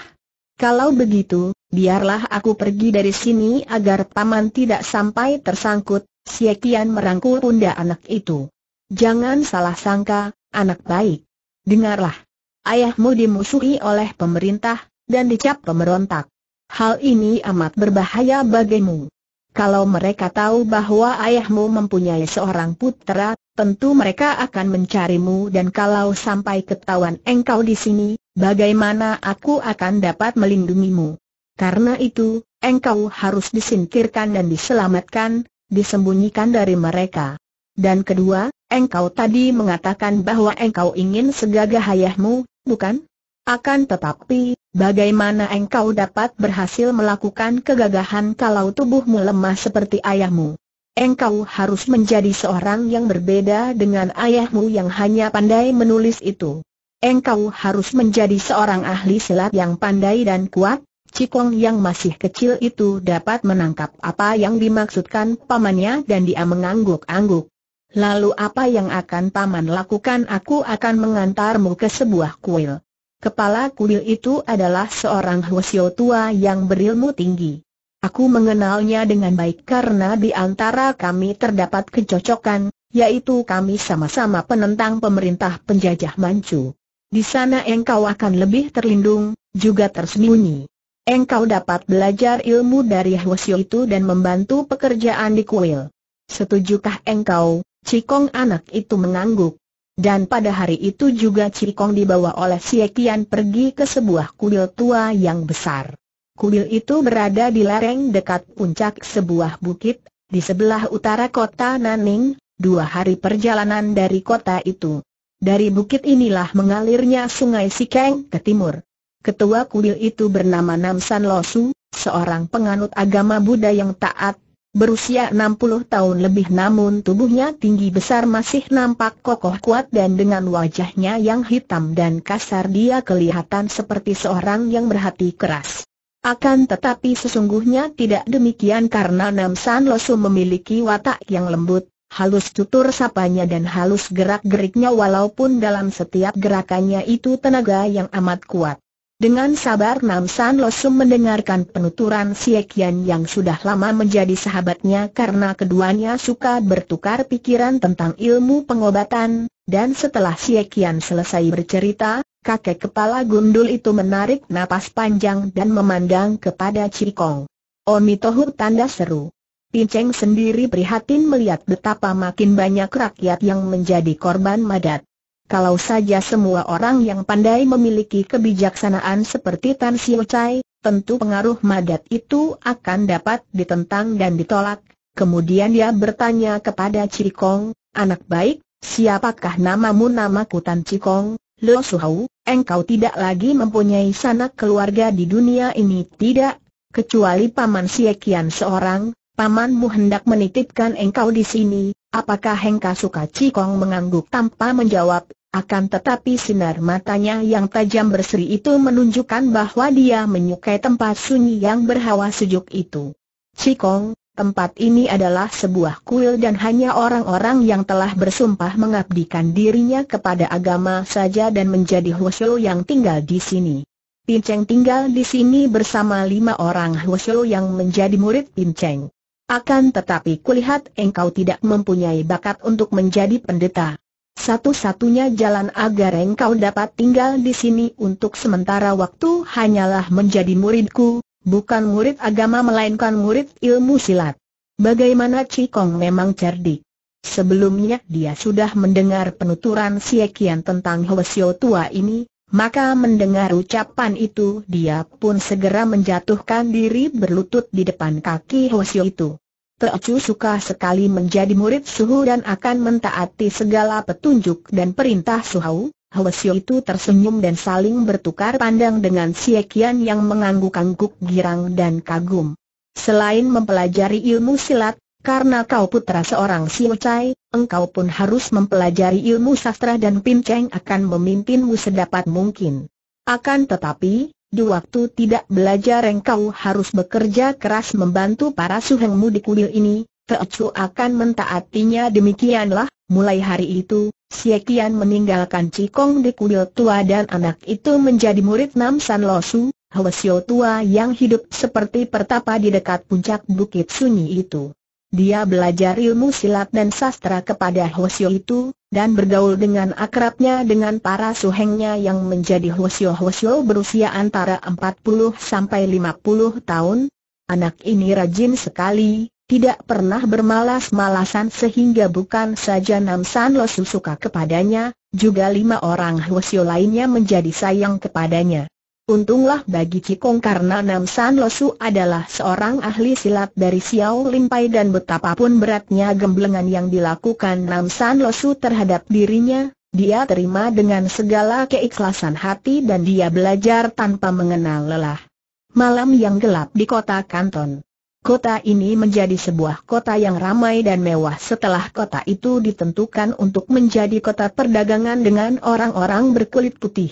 [SPEAKER 1] Kalau begitu, biarlah aku pergi dari sini agar paman tidak sampai tersangkut, Siakian merangkul pundak anak itu. Jangan salah sangka, anak baik. Dengarlah. Ayahmu dimusuhi oleh pemerintah, dan dicap pemberontak. Hal ini amat berbahaya bagimu. Kalau mereka tahu bahwa ayahmu mempunyai seorang putra, tentu mereka akan mencarimu dan kalau sampai ketahuan engkau di sini, bagaimana aku akan dapat melindungimu? Karena itu, engkau harus disingkirkan dan diselamatkan, disembunyikan dari mereka. Dan kedua, engkau tadi mengatakan bahwa engkau ingin segagah ayahmu, bukan? Akan tetapi, Bagaimana engkau dapat berhasil melakukan kegagahan kalau tubuhmu lemah seperti ayahmu? Engkau harus menjadi seorang yang berbeda dengan ayahmu yang hanya pandai menulis itu. Engkau harus menjadi seorang ahli silat yang pandai dan kuat. Cikong yang masih kecil itu dapat menangkap apa yang dimaksudkan pamannya dan dia mengangguk-angguk. Lalu apa yang akan paman lakukan? Aku akan mengantarmu ke sebuah kuil. Kepala kuil itu adalah seorang Hwasyo tua yang berilmu tinggi. Aku mengenalnya dengan baik karena di antara kami terdapat kecocokan, yaitu kami sama-sama penentang pemerintah penjajah Manchu. Di sana engkau akan lebih terlindung, juga tersembunyi. Engkau dapat belajar ilmu dari Hwasyo itu dan membantu pekerjaan di kuil. Setujukah engkau? Cikong anak itu mengangguk. Dan pada hari itu juga Cikong dibawa oleh Siekian pergi ke sebuah kuil tua yang besar. Kuil itu berada di lereng dekat puncak sebuah bukit, di sebelah utara kota Naning, dua hari perjalanan dari kota itu. Dari bukit inilah mengalirnya sungai Sikeng ke timur. Ketua kuil itu bernama Namsan Losu, seorang penganut agama Buddha yang taat Berusia 60 tahun lebih namun tubuhnya tinggi besar masih nampak kokoh kuat dan dengan wajahnya yang hitam dan kasar dia kelihatan seperti seorang yang berhati keras. Akan tetapi sesungguhnya tidak demikian karena Nam San Losu memiliki watak yang lembut, halus tutur sapanya dan halus gerak-geriknya walaupun dalam setiap gerakannya itu tenaga yang amat kuat. Dengan sabar Nam San Losum mendengarkan penuturan Kian yang sudah lama menjadi sahabatnya karena keduanya suka bertukar pikiran tentang ilmu pengobatan, dan setelah Kian selesai bercerita, kakek kepala gundul itu menarik napas panjang dan memandang kepada Cikong. Omi oh, Tohur tanda seru. Pinceng sendiri prihatin melihat betapa makin banyak rakyat yang menjadi korban madat. Kalau saja semua orang yang pandai memiliki kebijaksanaan seperti Tan Chai, tentu pengaruh madat itu akan dapat ditentang dan ditolak. Kemudian dia bertanya kepada Cikong, anak baik, siapakah namamu nama Tan Cikong? Lo Suhau, engkau tidak lagi mempunyai sanak keluarga di dunia ini tidak, kecuali Paman Siekian seorang, pamanmu hendak menitipkan engkau di sini, Apakah Hengka suka Cikong mengangguk tanpa menjawab, akan tetapi sinar matanya yang tajam berseri itu menunjukkan bahwa dia menyukai tempat sunyi yang berhawa sejuk itu. Cikong, tempat ini adalah sebuah kuil dan hanya orang-orang yang telah bersumpah mengabdikan dirinya kepada agama saja dan menjadi husu yang tinggal di sini. Pinceng tinggal di sini bersama lima orang husu yang menjadi murid Pinceng. Akan tetapi kulihat engkau tidak mempunyai bakat untuk menjadi pendeta. Satu-satunya jalan agar engkau dapat tinggal di sini untuk sementara waktu hanyalah menjadi muridku, bukan murid agama melainkan murid ilmu silat. Bagaimana Cikong memang cerdik. Sebelumnya dia sudah mendengar penuturan Siekian tentang Hwasyo tua ini, maka mendengar ucapan itu dia pun segera menjatuhkan diri berlutut di depan kaki Hwasyo itu. Teocu suka sekali menjadi murid Suhu dan akan mentaati segala petunjuk dan perintah Suhu. Hwasyo itu tersenyum dan saling bertukar pandang dengan Siekian yang mengangguk-angguk girang dan kagum. Selain mempelajari ilmu silat, karena kau putra seorang Siocai, engkau pun harus mempelajari ilmu sastra dan Pinceng akan memimpinmu sedapat mungkin. Akan tetapi, di waktu tidak belajar engkau harus bekerja keras membantu para suhengmu di kuil ini, Teocu akan mentaatinya demikianlah, mulai hari itu, Siekian meninggalkan Cikong di kuil tua dan anak itu menjadi murid Nam San Losu, Hwasyo tua yang hidup seperti pertapa di dekat puncak bukit sunyi itu. Dia belajar ilmu silat dan sastra kepada Hwasyo itu, dan bergaul dengan akrabnya dengan para suhengnya yang menjadi Hwasyo-Hwasyo berusia antara 40 sampai 50 tahun. Anak ini rajin sekali, tidak pernah bermalas-malasan sehingga bukan saja Nam San Lo suka kepadanya, juga lima orang Hwasyo lainnya menjadi sayang kepadanya. Untunglah bagi Cikong karena Nam San Losu adalah seorang ahli silat dari Xiao Limpai dan betapapun beratnya gemblengan yang dilakukan Nam San Losu terhadap dirinya, dia terima dengan segala keikhlasan hati dan dia belajar tanpa mengenal lelah. Malam yang gelap di kota Kanton. Kota ini menjadi sebuah kota yang ramai dan mewah setelah kota itu ditentukan untuk menjadi kota perdagangan dengan orang-orang berkulit putih.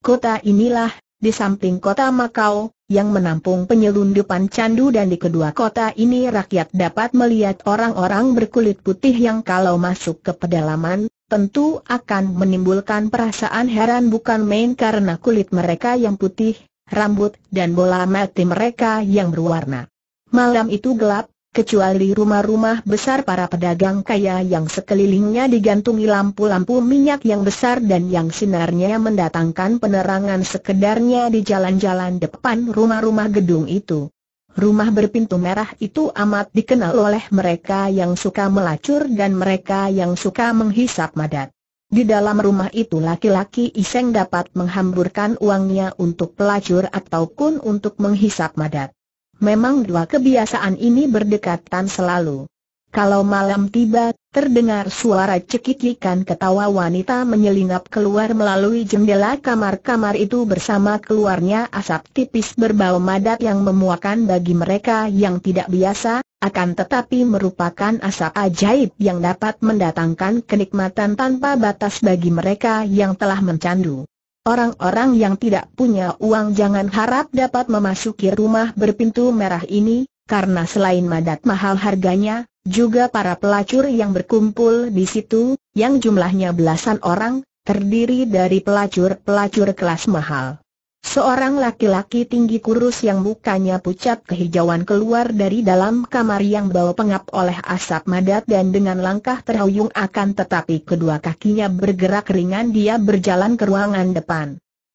[SPEAKER 1] Kota inilah di samping kota Makau, yang menampung penyelundupan candu dan di kedua kota ini rakyat dapat melihat orang-orang berkulit putih yang kalau masuk ke pedalaman, tentu akan menimbulkan perasaan heran bukan main karena kulit mereka yang putih, rambut, dan bola mati mereka yang berwarna. Malam itu gelap, kecuali rumah-rumah besar para pedagang kaya yang sekelilingnya digantungi lampu-lampu minyak yang besar dan yang sinarnya mendatangkan penerangan sekedarnya di jalan-jalan depan rumah-rumah gedung itu. Rumah berpintu merah itu amat dikenal oleh mereka yang suka melacur dan mereka yang suka menghisap madat. Di dalam rumah itu laki-laki iseng dapat menghamburkan uangnya untuk pelacur ataupun untuk menghisap madat. Memang dua kebiasaan ini berdekatan selalu. Kalau malam tiba, terdengar suara cekikikan ketawa wanita menyelinap keluar melalui jendela kamar-kamar itu bersama keluarnya asap tipis berbau madat yang memuakan bagi mereka yang tidak biasa, akan tetapi merupakan asap ajaib yang dapat mendatangkan kenikmatan tanpa batas bagi mereka yang telah mencandu. Orang-orang yang tidak punya uang jangan harap dapat memasuki rumah berpintu merah ini, karena selain madat mahal harganya, juga para pelacur yang berkumpul di situ, yang jumlahnya belasan orang, terdiri dari pelacur-pelacur kelas mahal. Seorang laki-laki tinggi kurus yang mukanya pucat kehijauan keluar dari dalam kamar yang bau pengap oleh asap madat dan dengan langkah terhuyung akan tetapi kedua kakinya bergerak ringan dia berjalan ke ruangan depan.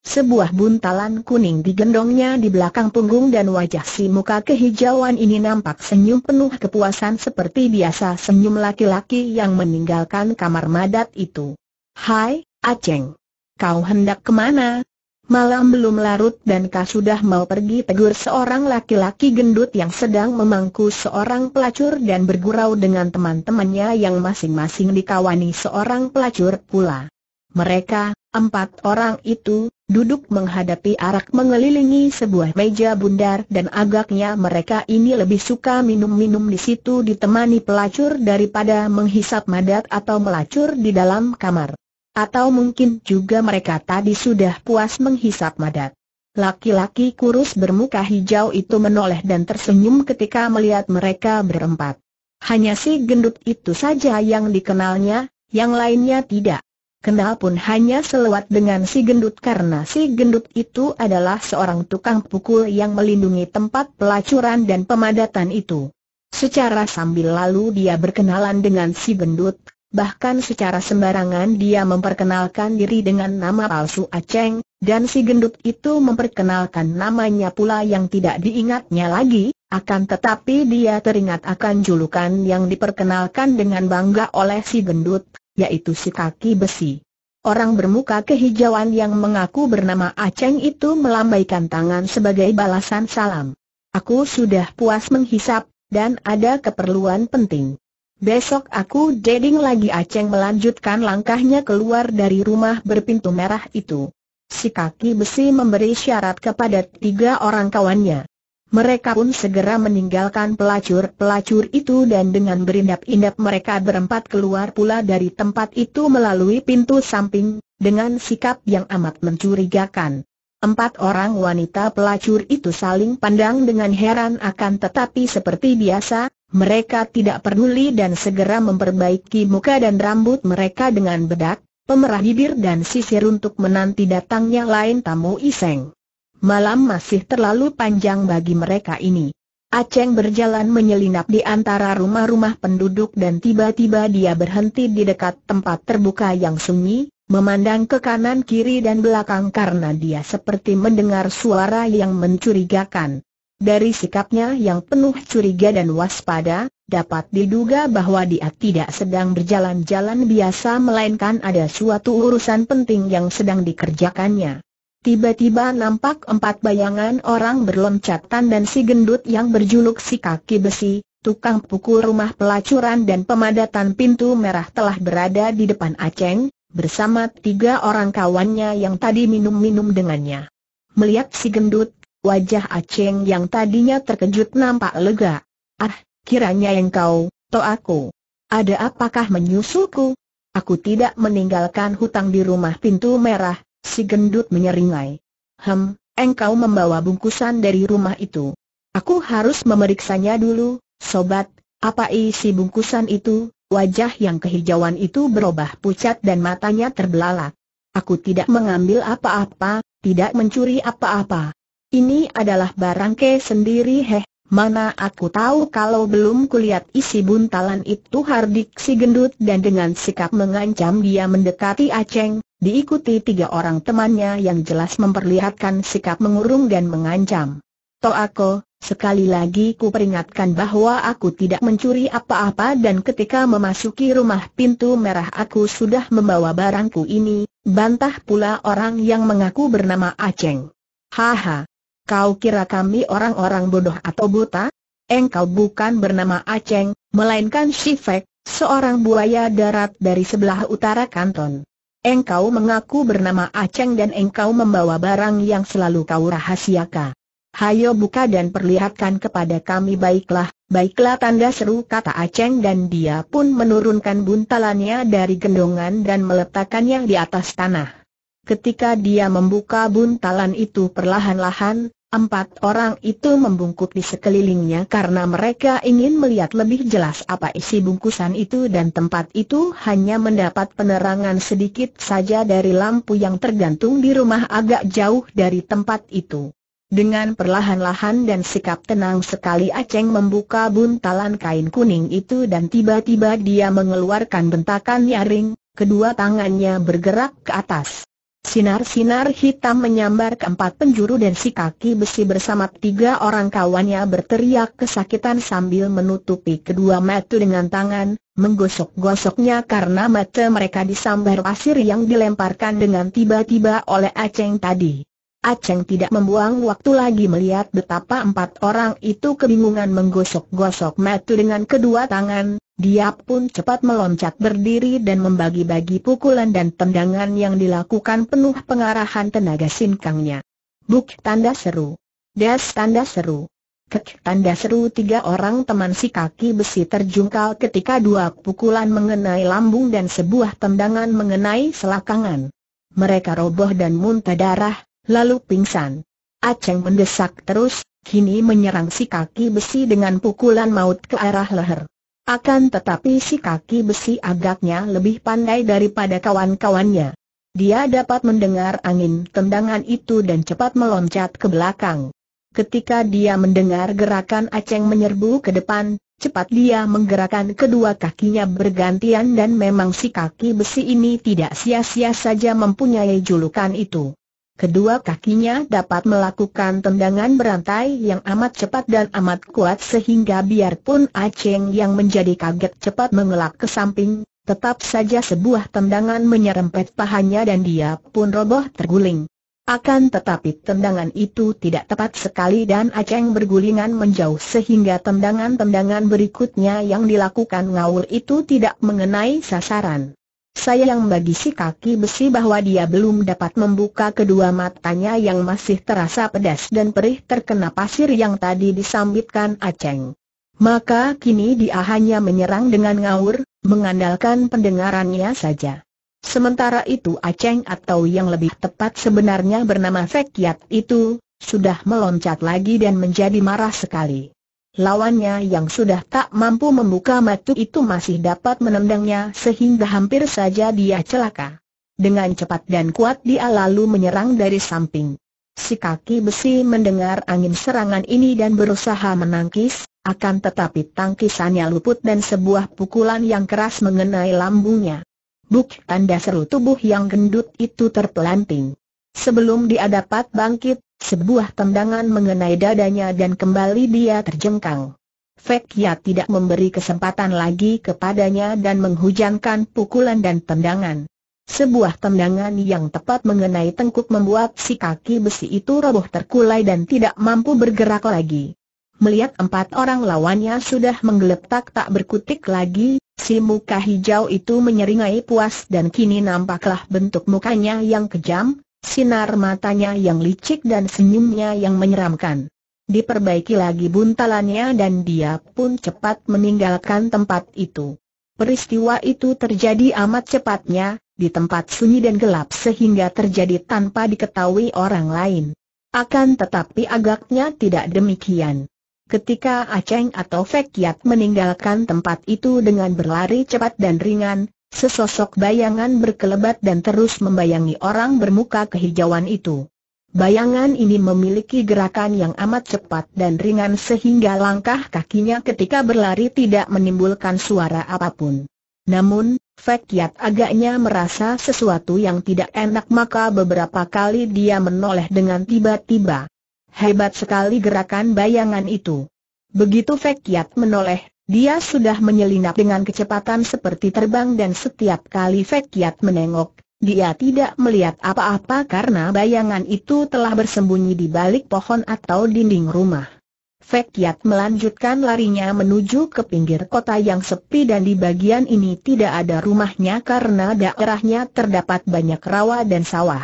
[SPEAKER 1] Sebuah buntalan kuning digendongnya di belakang punggung dan wajah si muka kehijauan ini nampak senyum penuh kepuasan seperti biasa senyum laki-laki yang meninggalkan kamar madat itu. Hai, Aceng. Kau hendak kemana? Malam belum larut dan kau sudah mau pergi tegur seorang laki-laki gendut yang sedang memangku seorang pelacur dan bergurau dengan teman-temannya yang masing-masing dikawani seorang pelacur pula. Mereka, empat orang itu, duduk menghadapi arak mengelilingi sebuah meja bundar dan agaknya mereka ini lebih suka minum-minum di situ ditemani pelacur daripada menghisap madat atau melacur di dalam kamar. Atau mungkin juga mereka tadi sudah puas menghisap madat. Laki-laki kurus bermuka hijau itu menoleh dan tersenyum ketika melihat mereka berempat. Hanya si gendut itu saja yang dikenalnya, yang lainnya tidak. Kenal pun hanya selewat dengan si gendut karena si gendut itu adalah seorang tukang pukul yang melindungi tempat pelacuran dan pemadatan itu. Secara sambil lalu dia berkenalan dengan si gendut, bahkan secara sembarangan dia memperkenalkan diri dengan nama palsu Aceng, dan si gendut itu memperkenalkan namanya pula yang tidak diingatnya lagi, akan tetapi dia teringat akan julukan yang diperkenalkan dengan bangga oleh si gendut, yaitu si kaki besi. Orang bermuka kehijauan yang mengaku bernama Aceng itu melambaikan tangan sebagai balasan salam. Aku sudah puas menghisap, dan ada keperluan penting. Besok aku deding lagi Aceng melanjutkan langkahnya keluar dari rumah berpintu merah itu. Si kaki besi memberi syarat kepada tiga orang kawannya. Mereka pun segera meninggalkan pelacur-pelacur itu dan dengan berindap-indap mereka berempat keluar pula dari tempat itu melalui pintu samping, dengan sikap yang amat mencurigakan. Empat orang wanita pelacur itu saling pandang dengan heran akan tetapi seperti biasa, mereka tidak peduli dan segera memperbaiki muka dan rambut mereka dengan bedak, pemerah bibir dan sisir untuk menanti datangnya lain tamu iseng. Malam masih terlalu panjang bagi mereka ini. Aceng berjalan menyelinap di antara rumah-rumah penduduk dan tiba-tiba dia berhenti di dekat tempat terbuka yang sunyi, memandang ke kanan kiri dan belakang karena dia seperti mendengar suara yang mencurigakan. Dari sikapnya yang penuh curiga dan waspada, dapat diduga bahwa dia tidak sedang berjalan-jalan biasa melainkan ada suatu urusan penting yang sedang dikerjakannya. Tiba-tiba nampak empat bayangan orang berloncatan dan si gendut yang berjuluk si kaki besi, tukang pukul rumah pelacuran dan pemadatan pintu merah telah berada di depan Aceng, bersama tiga orang kawannya yang tadi minum-minum dengannya. Melihat si gendut, Wajah Aceng yang tadinya terkejut nampak lega. Ah, kiranya engkau, to aku. Ada apakah menyusulku? Aku tidak meninggalkan hutang di rumah pintu merah, si gendut menyeringai. Hem, engkau membawa bungkusan dari rumah itu. Aku harus memeriksanya dulu, sobat, apa isi bungkusan itu? Wajah yang kehijauan itu berubah pucat dan matanya terbelalak. Aku tidak mengambil apa-apa, tidak mencuri apa-apa. Ini adalah barang ke sendiri heh, mana aku tahu kalau belum kulihat isi buntalan itu Hardik si gendut dan dengan sikap mengancam dia mendekati Aceng, diikuti tiga orang temannya yang jelas memperlihatkan sikap mengurung dan mengancam. aku, Sekali lagi ku peringatkan bahwa aku tidak mencuri apa-apa dan ketika memasuki rumah pintu merah aku sudah membawa barangku ini, bantah pula orang yang mengaku bernama Aceng. Haha, Kau kira kami orang-orang bodoh atau buta? Engkau bukan bernama Aceng, melainkan Shifek, seorang buaya darat dari sebelah utara kanton. Engkau mengaku bernama Aceng dan engkau membawa barang yang selalu kau rahasiakan. Hayo buka dan perlihatkan kepada kami baiklah, baiklah tanda seru kata Aceng dan dia pun menurunkan buntalannya dari gendongan dan meletakkannya di atas tanah. Ketika dia membuka buntalan itu perlahan-lahan, Empat orang itu membungkuk di sekelilingnya karena mereka ingin melihat lebih jelas apa isi bungkusan itu dan tempat itu hanya mendapat penerangan sedikit saja dari lampu yang tergantung di rumah agak jauh dari tempat itu. Dengan perlahan-lahan dan sikap tenang sekali Aceng membuka buntalan kain kuning itu dan tiba-tiba dia mengeluarkan bentakan nyaring, kedua tangannya bergerak ke atas. Sinar-sinar hitam menyambar keempat penjuru dan si kaki besi bersama tiga orang kawannya berteriak kesakitan sambil menutupi kedua mata dengan tangan, menggosok-gosoknya karena mata mereka disambar pasir yang dilemparkan dengan tiba-tiba oleh Aceng tadi. Aceng tidak membuang waktu lagi melihat betapa empat orang itu kebingungan menggosok-gosok mata dengan kedua tangan, dia pun cepat meloncat berdiri dan membagi-bagi pukulan dan tendangan yang dilakukan penuh pengarahan tenaga sinkangnya. Buk tanda seru. Das tanda seru. Kek tanda seru tiga orang teman si kaki besi terjungkal ketika dua pukulan mengenai lambung dan sebuah tendangan mengenai selakangan. Mereka roboh dan muntah darah, lalu pingsan. Aceng mendesak terus, kini menyerang si kaki besi dengan pukulan maut ke arah leher. Akan tetapi si kaki besi agaknya lebih pandai daripada kawan-kawannya. Dia dapat mendengar angin tendangan itu dan cepat meloncat ke belakang. Ketika dia mendengar gerakan Aceng menyerbu ke depan, cepat dia menggerakkan kedua kakinya bergantian dan memang si kaki besi ini tidak sia-sia saja mempunyai julukan itu. Kedua kakinya dapat melakukan tendangan berantai yang amat cepat dan amat kuat sehingga biarpun Aceng yang menjadi kaget cepat mengelak ke samping, tetap saja sebuah tendangan menyerempet pahanya dan dia pun roboh terguling. Akan tetapi tendangan itu tidak tepat sekali dan Aceng bergulingan menjauh sehingga tendangan-tendangan berikutnya yang dilakukan ngawur itu tidak mengenai sasaran. Sayang bagi si kaki besi bahwa dia belum dapat membuka kedua matanya yang masih terasa pedas dan perih terkena pasir yang tadi disambitkan aceng. Maka kini dia hanya menyerang dengan ngawur, mengandalkan pendengarannya saja. Sementara itu Aceng atau yang lebih tepat sebenarnya bernama Fekiat itu, sudah meloncat lagi dan menjadi marah sekali. Lawannya yang sudah tak mampu membuka matu itu masih dapat menendangnya sehingga hampir saja dia celaka. Dengan cepat dan kuat dia lalu menyerang dari samping. Si kaki besi mendengar angin serangan ini dan berusaha menangkis, akan tetapi tangkisannya luput dan sebuah pukulan yang keras mengenai lambungnya. Buk tanda seru tubuh yang gendut itu terpelanting. Sebelum dia dapat bangkit, sebuah tendangan mengenai dadanya dan kembali dia terjengkang. Fekya tidak memberi kesempatan lagi kepadanya dan menghujankan pukulan dan tendangan. Sebuah tendangan yang tepat mengenai tengkuk membuat si kaki besi itu roboh terkulai dan tidak mampu bergerak lagi. Melihat empat orang lawannya sudah menggeletak tak berkutik lagi, si muka hijau itu menyeringai puas dan kini nampaklah bentuk mukanya yang kejam, sinar matanya yang licik dan senyumnya yang menyeramkan. Diperbaiki lagi buntalannya dan dia pun cepat meninggalkan tempat itu. Peristiwa itu terjadi amat cepatnya, di tempat sunyi dan gelap sehingga terjadi tanpa diketahui orang lain. Akan tetapi agaknya tidak demikian. Ketika Aceng atau Fekyat meninggalkan tempat itu dengan berlari cepat dan ringan, Sesosok bayangan berkelebat dan terus membayangi orang bermuka kehijauan itu. Bayangan ini memiliki gerakan yang amat cepat dan ringan sehingga langkah kakinya ketika berlari tidak menimbulkan suara apapun. Namun, Fekiat agaknya merasa sesuatu yang tidak enak maka beberapa kali dia menoleh dengan tiba-tiba. Hebat sekali gerakan bayangan itu. Begitu Fekiat menoleh, dia sudah menyelinap dengan kecepatan seperti terbang dan setiap kali Fekiat menengok, dia tidak melihat apa-apa karena bayangan itu telah bersembunyi di balik pohon atau dinding rumah. Fekiat melanjutkan larinya menuju ke pinggir kota yang sepi dan di bagian ini tidak ada rumahnya karena daerahnya terdapat banyak rawa dan sawah.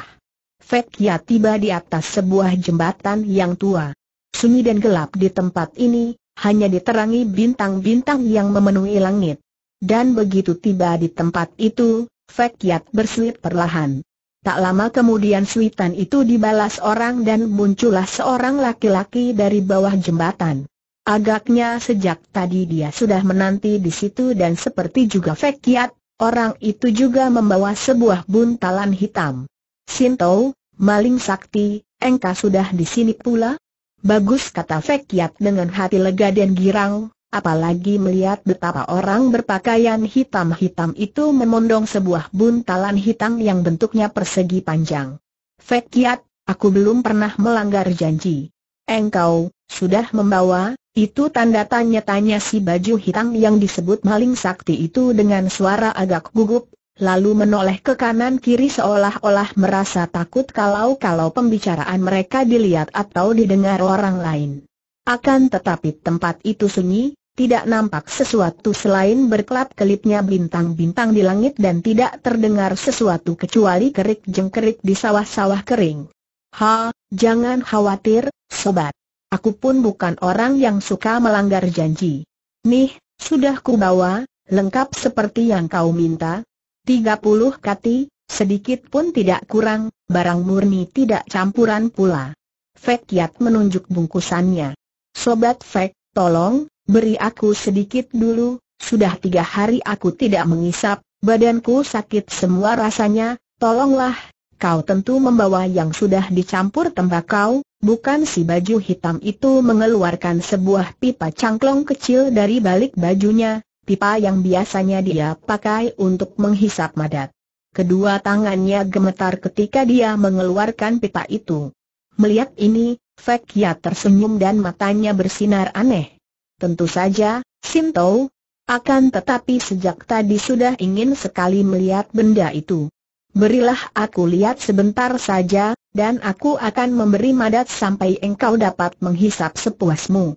[SPEAKER 1] Fekiat tiba di atas sebuah jembatan yang tua, sunyi dan gelap di tempat ini, hanya diterangi bintang-bintang yang memenuhi langit. Dan begitu tiba di tempat itu, Fekiat bersuit perlahan. Tak lama kemudian suitan itu dibalas orang dan muncullah seorang laki-laki dari bawah jembatan. Agaknya sejak tadi dia sudah menanti di situ dan seperti juga Fekiat, orang itu juga membawa sebuah buntalan hitam. Sinto, maling sakti, engkau sudah di sini pula? Bagus kata Fekiat dengan hati lega dan girang, apalagi melihat betapa orang berpakaian hitam-hitam itu memondong sebuah buntalan hitam yang bentuknya persegi panjang. Fekiat, aku belum pernah melanggar janji. Engkau, sudah membawa, itu tanda tanya-tanya si baju hitam yang disebut maling sakti itu dengan suara agak gugup, lalu menoleh ke kanan kiri seolah-olah merasa takut kalau-kalau pembicaraan mereka dilihat atau didengar orang lain. Akan tetapi tempat itu sunyi, tidak nampak sesuatu selain berkelap-kelipnya bintang-bintang di langit dan tidak terdengar sesuatu kecuali kerik jengkerik di sawah-sawah kering. Ha, jangan khawatir, sobat. Aku pun bukan orang yang suka melanggar janji. Nih, sudah kubawa, lengkap seperti yang kau minta, 30 kati, sedikit pun tidak kurang, barang murni tidak campuran pula. Fek Yat menunjuk bungkusannya. Sobat Fek, tolong, beri aku sedikit dulu, sudah tiga hari aku tidak mengisap, badanku sakit semua rasanya, tolonglah, kau tentu membawa yang sudah dicampur tembakau, bukan si baju hitam itu mengeluarkan sebuah pipa cangklong kecil dari balik bajunya, pipa yang biasanya dia pakai untuk menghisap madat. Kedua tangannya gemetar ketika dia mengeluarkan pipa itu. Melihat ini, Fekia tersenyum dan matanya bersinar aneh. Tentu saja, Sinto, akan tetapi sejak tadi sudah ingin sekali melihat benda itu. Berilah aku lihat sebentar saja, dan aku akan memberi madat sampai engkau dapat menghisap sepuasmu.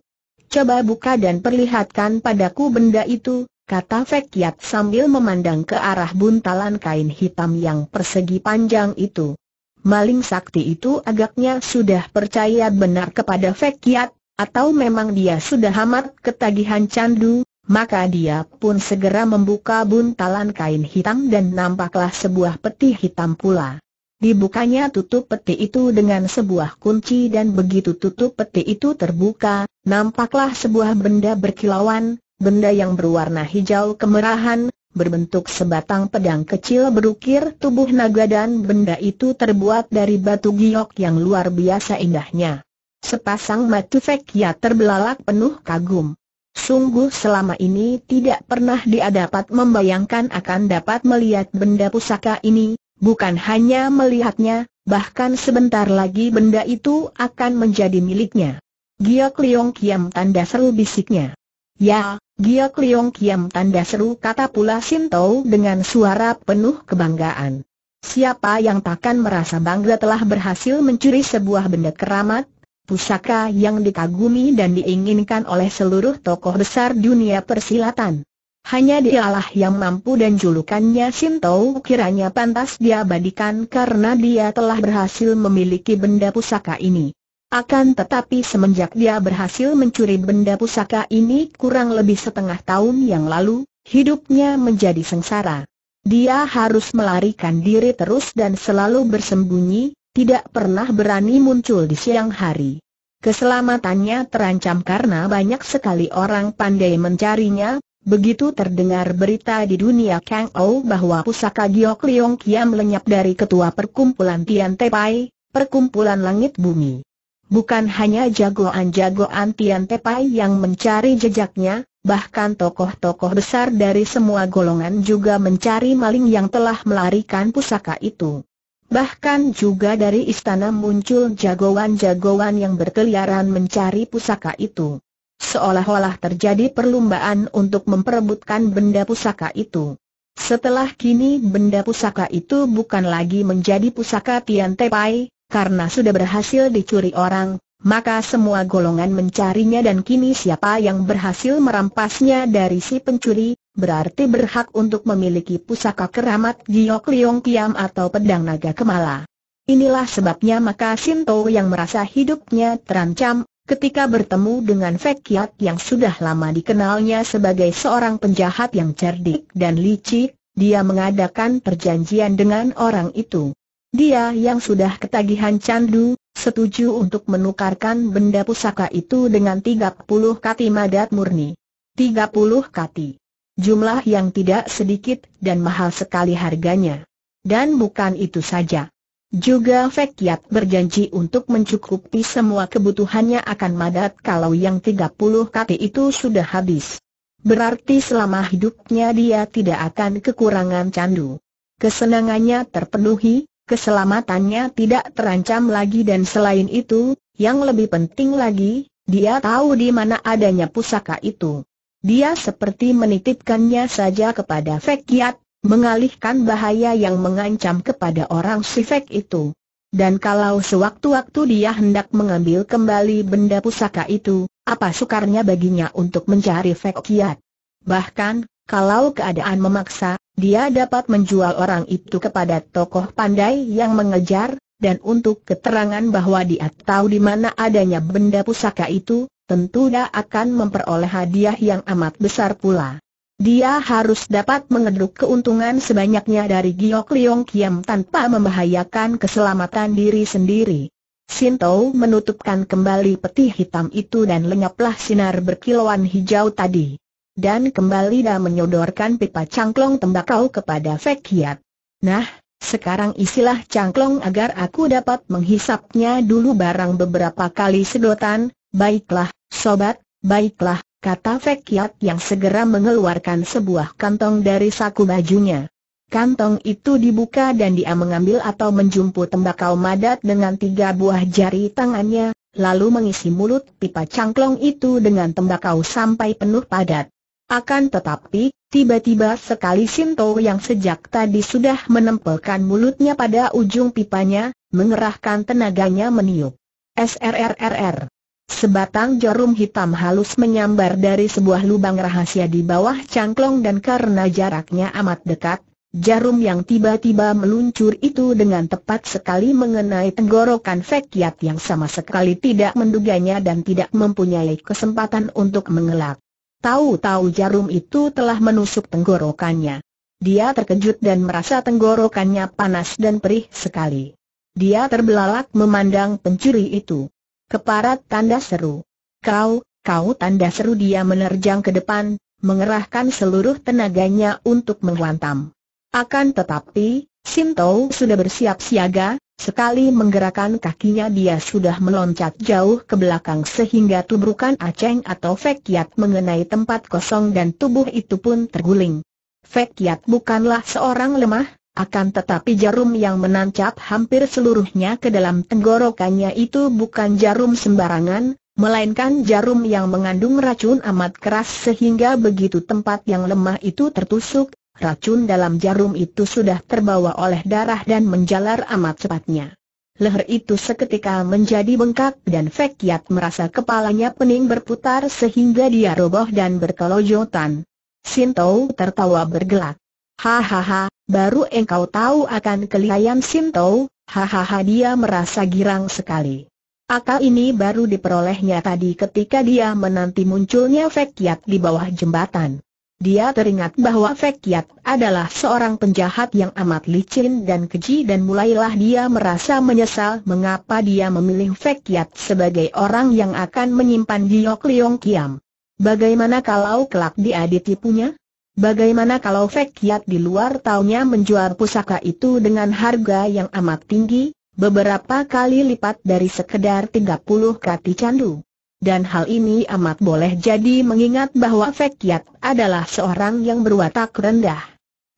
[SPEAKER 1] Coba buka dan perlihatkan padaku benda itu, kata Fekiat sambil memandang ke arah buntalan kain hitam yang persegi panjang itu. Maling sakti itu agaknya sudah percaya benar kepada Fekiat, atau memang dia sudah hamat ketagihan candu, maka dia pun segera membuka buntalan kain hitam dan nampaklah sebuah peti hitam pula. Dibukanya tutup peti itu dengan sebuah kunci dan begitu tutup peti itu terbuka, nampaklah sebuah benda berkilauan, benda yang berwarna hijau kemerahan, berbentuk sebatang pedang kecil berukir tubuh naga dan benda itu terbuat dari batu giok yang luar biasa indahnya. Sepasang mata Fekia terbelalak penuh kagum. Sungguh selama ini tidak pernah dia dapat membayangkan akan dapat melihat benda pusaka ini, Bukan hanya melihatnya, bahkan sebentar lagi benda itu akan menjadi miliknya. Gia Kliung Kiam tanda seru bisiknya. Ya, Gia Kliung Kiam tanda seru kata pula Sintou dengan suara penuh kebanggaan. Siapa yang takkan merasa bangga telah berhasil mencuri sebuah benda keramat, pusaka yang dikagumi dan diinginkan oleh seluruh tokoh besar dunia persilatan. Hanya dialah yang mampu dan julukannya Sinto kiranya pantas diabadikan karena dia telah berhasil memiliki benda pusaka ini. Akan tetapi semenjak dia berhasil mencuri benda pusaka ini kurang lebih setengah tahun yang lalu, hidupnya menjadi sengsara. Dia harus melarikan diri terus dan selalu bersembunyi, tidak pernah berani muncul di siang hari. Keselamatannya terancam karena banyak sekali orang pandai mencarinya, Begitu terdengar berita di dunia Kang Ou bahwa pusaka Giok Liong Kiam lenyap dari ketua perkumpulan Tian Tepai, perkumpulan langit bumi. Bukan hanya jagoan-jagoan Tian Tepai yang mencari jejaknya, bahkan tokoh-tokoh besar dari semua golongan juga mencari maling yang telah melarikan pusaka itu. Bahkan juga dari istana muncul jagoan-jagoan yang berkeliaran mencari pusaka itu. Seolah-olah terjadi perlombaan untuk memperebutkan benda pusaka itu. Setelah kini benda pusaka itu bukan lagi menjadi pusaka Tian Tepai, karena sudah berhasil dicuri orang, maka semua golongan mencarinya dan kini siapa yang berhasil merampasnya dari si pencuri, berarti berhak untuk memiliki pusaka keramat Giok Liong Kiam atau pedang naga kemala. Inilah sebabnya maka Sinto yang merasa hidupnya terancam, Ketika bertemu dengan Fekiat yang sudah lama dikenalnya sebagai seorang penjahat yang cerdik dan licik, dia mengadakan perjanjian dengan orang itu. Dia yang sudah ketagihan candu, setuju untuk menukarkan benda pusaka itu dengan 30 kati madat murni. 30 kati. Jumlah yang tidak sedikit dan mahal sekali harganya. Dan bukan itu saja. Juga Fekiat berjanji untuk mencukupi semua kebutuhannya akan Madat kalau yang 30 kati itu sudah habis. Berarti selama hidupnya dia tidak akan kekurangan candu. Kesenangannya terpenuhi, keselamatannya tidak terancam lagi dan selain itu, yang lebih penting lagi, dia tahu di mana adanya pusaka itu. Dia seperti menitipkannya saja kepada Fekiat, mengalihkan bahaya yang mengancam kepada orang Sifek itu. Dan kalau sewaktu-waktu dia hendak mengambil kembali benda pusaka itu, apa sukarnya baginya untuk mencari Fek Kiat? Bahkan, kalau keadaan memaksa, dia dapat menjual orang itu kepada tokoh pandai yang mengejar, dan untuk keterangan bahwa dia tahu di mana adanya benda pusaka itu, tentu dia akan memperoleh hadiah yang amat besar pula. Dia harus dapat mengeduk keuntungan sebanyaknya dari Giok Liong Kiam tanpa membahayakan keselamatan diri sendiri. Sinto menutupkan kembali peti hitam itu dan lenyaplah sinar berkilauan hijau tadi. Dan kembali dia menyodorkan pipa cangklong tembakau kepada Fekiat. Nah, sekarang isilah cangklong agar aku dapat menghisapnya dulu barang beberapa kali sedotan, baiklah, sobat, baiklah, kata Fekiat yang segera mengeluarkan sebuah kantong dari saku bajunya. Kantong itu dibuka dan dia mengambil atau menjumpu tembakau madat dengan tiga buah jari tangannya, lalu mengisi mulut pipa cangklong itu dengan tembakau sampai penuh padat. Akan tetapi, tiba-tiba sekali Sinto yang sejak tadi sudah menempelkan mulutnya pada ujung pipanya, mengerahkan tenaganya meniup. SRRRR Sebatang jarum hitam halus menyambar dari sebuah lubang rahasia di bawah cangklong dan karena jaraknya amat dekat, jarum yang tiba-tiba meluncur itu dengan tepat sekali mengenai tenggorokan Fekiat yang sama sekali tidak menduganya dan tidak mempunyai kesempatan untuk mengelak. Tahu-tahu jarum itu telah menusuk tenggorokannya. Dia terkejut dan merasa tenggorokannya panas dan perih sekali. Dia terbelalak memandang pencuri itu. Keparat tanda seru. Kau, kau tanda seru dia menerjang ke depan, mengerahkan seluruh tenaganya untuk menghantam. Akan tetapi, Sinto sudah bersiap siaga, sekali menggerakkan kakinya dia sudah meloncat jauh ke belakang sehingga tubrukan aceng atau fekiat mengenai tempat kosong dan tubuh itu pun terguling. Fekiat bukanlah seorang lemah, akan tetapi jarum yang menancap hampir seluruhnya ke dalam tenggorokannya itu bukan jarum sembarangan, melainkan jarum yang mengandung racun amat keras sehingga begitu tempat yang lemah itu tertusuk, racun dalam jarum itu sudah terbawa oleh darah dan menjalar amat cepatnya. Leher itu seketika menjadi bengkak dan Fekiat merasa kepalanya pening berputar sehingga dia roboh dan berkelojotan. Sintou tertawa bergelak. Hahaha, baru engkau tahu akan kelihayan Sinto, hahaha dia merasa girang sekali. Akal ini baru diperolehnya tadi ketika dia menanti munculnya Fekiat di bawah jembatan. Dia teringat bahwa Fekiat adalah seorang penjahat yang amat licin dan keji dan mulailah dia merasa menyesal mengapa dia memilih Fekiat sebagai orang yang akan menyimpan Giok Leong Kiam. Bagaimana kalau kelak dia ditipunya? Bagaimana kalau Fekiat di luar taunya menjual pusaka itu dengan harga yang amat tinggi, beberapa kali lipat dari sekedar 30 kati candu. Dan hal ini amat boleh jadi mengingat bahwa Fekiat adalah seorang yang berwatak rendah.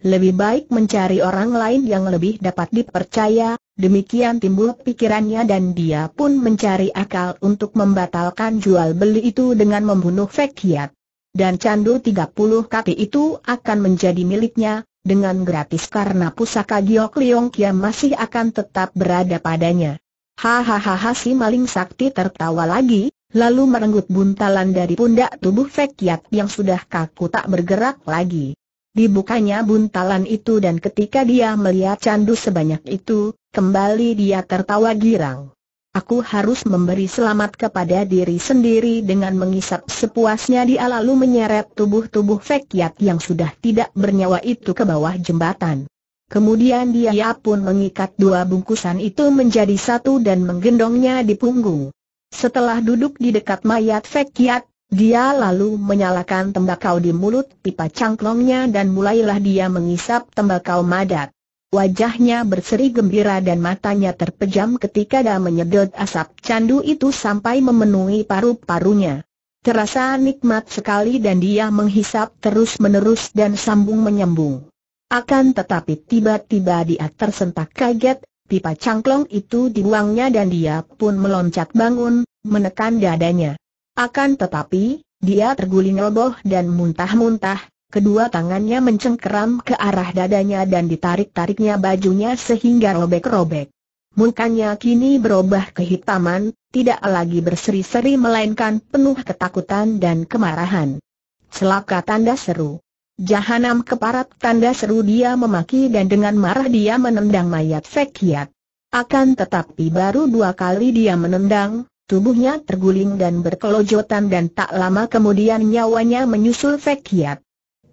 [SPEAKER 1] Lebih baik mencari orang lain yang lebih dapat dipercaya, demikian timbul pikirannya dan dia pun mencari akal untuk membatalkan jual beli itu dengan membunuh Fekiat dan candu 30 kaki itu akan menjadi miliknya, dengan gratis karena pusaka Giok Liong Kia masih akan tetap berada padanya. Hahaha si maling sakti tertawa lagi, lalu merenggut buntalan dari pundak tubuh Fekiat yang sudah kaku tak bergerak lagi. Dibukanya buntalan itu dan ketika dia melihat candu sebanyak itu, kembali dia tertawa girang. Aku harus memberi selamat kepada diri sendiri dengan mengisap sepuasnya dia lalu menyeret tubuh-tubuh Fekiat yang sudah tidak bernyawa itu ke bawah jembatan. Kemudian dia pun mengikat dua bungkusan itu menjadi satu dan menggendongnya di punggung. Setelah duduk di dekat mayat Fekiat, dia lalu menyalakan tembakau di mulut pipa cangklongnya dan mulailah dia mengisap tembakau madat. Wajahnya berseri gembira dan matanya terpejam ketika dia menyedot asap candu itu sampai memenuhi paru-parunya. Terasa nikmat sekali dan dia menghisap terus-menerus dan sambung-menyambung. Akan tetapi tiba-tiba dia tersentak kaget, pipa cangklong itu dibuangnya dan dia pun meloncat bangun, menekan dadanya. Akan tetapi, dia terguling roboh dan muntah-muntah, Kedua tangannya mencengkeram ke arah dadanya dan ditarik-tariknya bajunya sehingga robek-robek. Mukanya kini berubah kehitaman, tidak lagi berseri-seri melainkan penuh ketakutan dan kemarahan. Celaka tanda seru. Jahanam keparat tanda seru dia memaki dan dengan marah dia menendang mayat Sekiat. Akan tetapi baru dua kali dia menendang, tubuhnya terguling dan berkelojotan dan tak lama kemudian nyawanya menyusul Sekiat.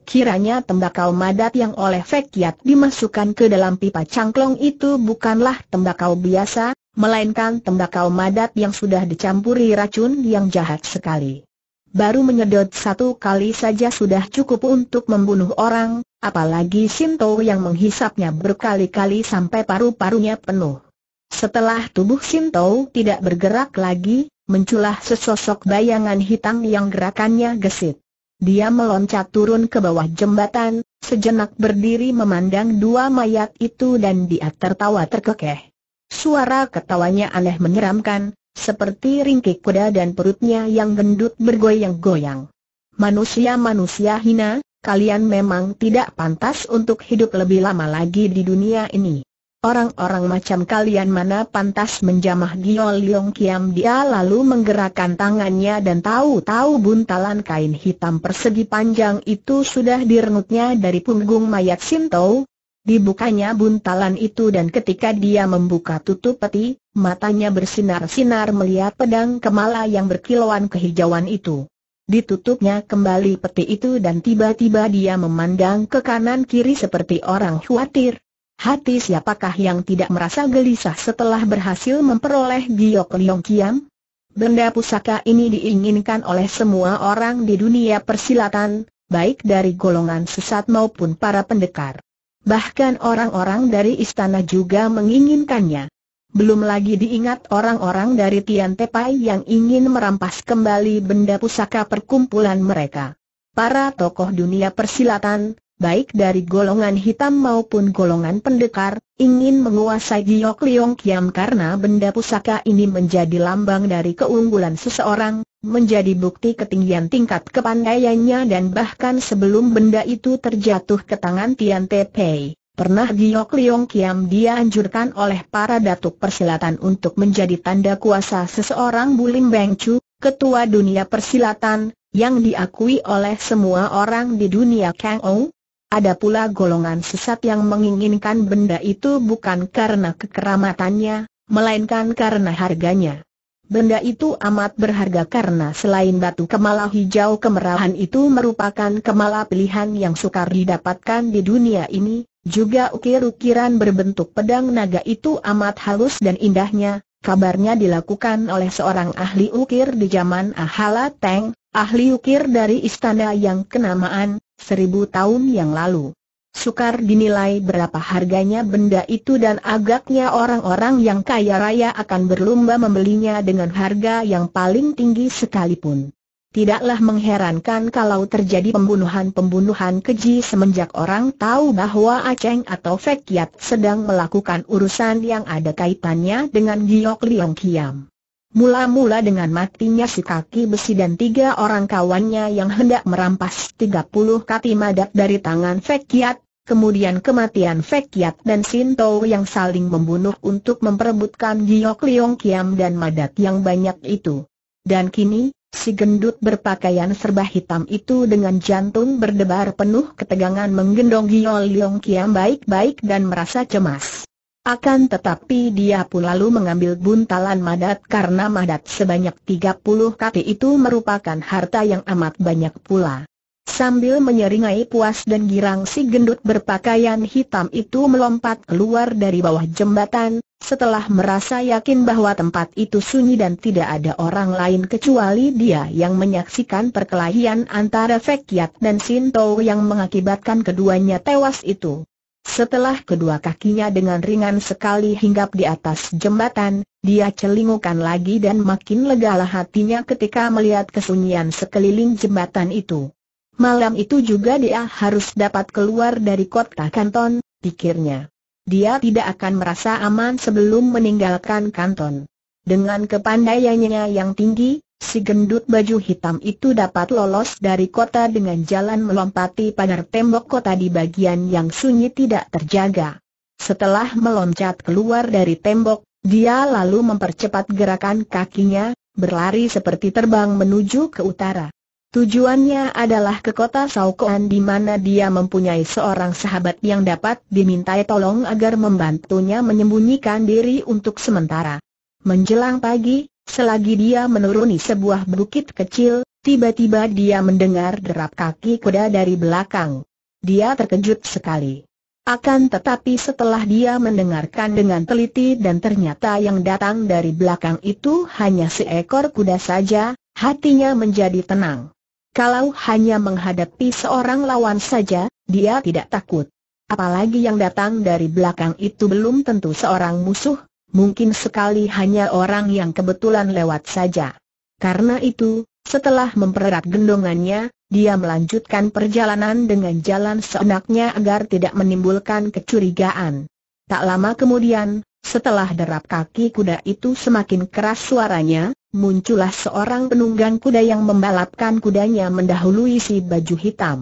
[SPEAKER 1] Kiranya tembakau madat yang oleh Fekiat dimasukkan ke dalam pipa cangklong itu bukanlah tembakau biasa, melainkan tembakau madat yang sudah dicampuri racun yang jahat sekali. Baru menyedot satu kali saja sudah cukup untuk membunuh orang, apalagi Sinto yang menghisapnya berkali-kali sampai paru-parunya penuh. Setelah tubuh Sinto tidak bergerak lagi, menculah sesosok bayangan hitam yang gerakannya gesit. Dia meloncat turun ke bawah jembatan, sejenak berdiri memandang dua mayat itu dan dia tertawa terkekeh. Suara ketawanya aneh menyeramkan, seperti ringkik kuda dan perutnya yang gendut bergoyang-goyang. Manusia-manusia hina, kalian memang tidak pantas untuk hidup lebih lama lagi di dunia ini. Orang-orang macam kalian mana pantas menjamah Gio Liong Kiam dia lalu menggerakkan tangannya dan tahu-tahu buntalan kain hitam persegi panjang itu sudah direnutnya dari punggung mayat Sinto. Dibukanya buntalan itu dan ketika dia membuka tutup peti, matanya bersinar-sinar melihat pedang kemala yang berkilauan kehijauan itu. Ditutupnya kembali peti itu dan tiba-tiba dia memandang ke kanan kiri seperti orang khawatir. Hati siapakah yang tidak merasa gelisah setelah berhasil memperoleh Giok Liong Kiam? Benda pusaka ini diinginkan oleh semua orang di dunia persilatan, baik dari golongan sesat maupun para pendekar. Bahkan orang-orang dari istana juga menginginkannya. Belum lagi diingat orang-orang dari Tian Tepai yang ingin merampas kembali benda pusaka perkumpulan mereka. Para tokoh dunia persilatan, baik dari golongan hitam maupun golongan pendekar, ingin menguasai Giyok Liong Kiam karena benda pusaka ini menjadi lambang dari keunggulan seseorang, menjadi bukti ketinggian tingkat kepandaiannya dan bahkan sebelum benda itu terjatuh ke tangan Tian Te Pei. Pernah Giyok Liong Kiam dianjurkan oleh para datuk persilatan untuk menjadi tanda kuasa seseorang Bulim Beng Chu, ketua dunia persilatan, yang diakui oleh semua orang di dunia Kang Ong. Ada pula golongan sesat yang menginginkan benda itu bukan karena kekeramatannya, melainkan karena harganya. Benda itu amat berharga karena selain batu kemala hijau kemerahan itu merupakan kemala pilihan yang sukar didapatkan di dunia ini, juga ukir-ukiran berbentuk pedang naga itu amat halus dan indahnya, kabarnya dilakukan oleh seorang ahli ukir di zaman Ahala Teng, ahli ukir dari istana yang kenamaan, seribu tahun yang lalu. Sukar dinilai berapa harganya benda itu dan agaknya orang-orang yang kaya raya akan berlomba membelinya dengan harga yang paling tinggi sekalipun. Tidaklah mengherankan kalau terjadi pembunuhan-pembunuhan keji semenjak orang tahu bahwa Aceng atau Fekiat sedang melakukan urusan yang ada kaitannya dengan Giyok Liong Kiam. Mula-mula dengan matinya si kaki besi dan tiga orang kawannya yang hendak merampas 30 kati madat dari tangan Fekiat, kemudian kematian Fekiat dan Sinto yang saling membunuh untuk memperebutkan Giok Leong Kiam dan madat yang banyak itu. Dan kini, si gendut berpakaian serba hitam itu dengan jantung berdebar penuh ketegangan menggendong Giok Leong Kiam baik-baik dan merasa cemas. Akan tetapi dia pun lalu mengambil buntalan madat karena madat sebanyak 30 kati itu merupakan harta yang amat banyak pula. Sambil menyeringai puas dan girang si gendut berpakaian hitam itu melompat keluar dari bawah jembatan, setelah merasa yakin bahwa tempat itu sunyi dan tidak ada orang lain kecuali dia yang menyaksikan perkelahian antara Fekiat dan Sinto yang mengakibatkan keduanya tewas itu. Setelah kedua kakinya dengan ringan sekali hinggap di atas jembatan, dia celingukan lagi dan makin legalah hatinya ketika melihat kesunyian sekeliling jembatan itu. Malam itu juga dia harus dapat keluar dari kota kanton, pikirnya. Dia tidak akan merasa aman sebelum meninggalkan kanton. Dengan kepandaiannya yang tinggi, si gendut baju hitam itu dapat lolos dari kota dengan jalan melompati pagar tembok kota di bagian yang sunyi tidak terjaga. Setelah meloncat keluar dari tembok, dia lalu mempercepat gerakan kakinya, berlari seperti terbang menuju ke utara. Tujuannya adalah ke kota Saukoan di mana dia mempunyai seorang sahabat yang dapat dimintai tolong agar membantunya menyembunyikan diri untuk sementara. Menjelang pagi, Selagi dia menuruni sebuah bukit kecil, tiba-tiba dia mendengar derap kaki kuda dari belakang. Dia terkejut sekali. Akan tetapi setelah dia mendengarkan dengan teliti dan ternyata yang datang dari belakang itu hanya seekor kuda saja, hatinya menjadi tenang. Kalau hanya menghadapi seorang lawan saja, dia tidak takut. Apalagi yang datang dari belakang itu belum tentu seorang musuh, mungkin sekali hanya orang yang kebetulan lewat saja. Karena itu, setelah mempererat gendongannya, dia melanjutkan perjalanan dengan jalan seenaknya agar tidak menimbulkan kecurigaan. Tak lama kemudian, setelah derap kaki kuda itu semakin keras suaranya, muncullah seorang penunggang kuda yang membalapkan kudanya mendahului si baju hitam.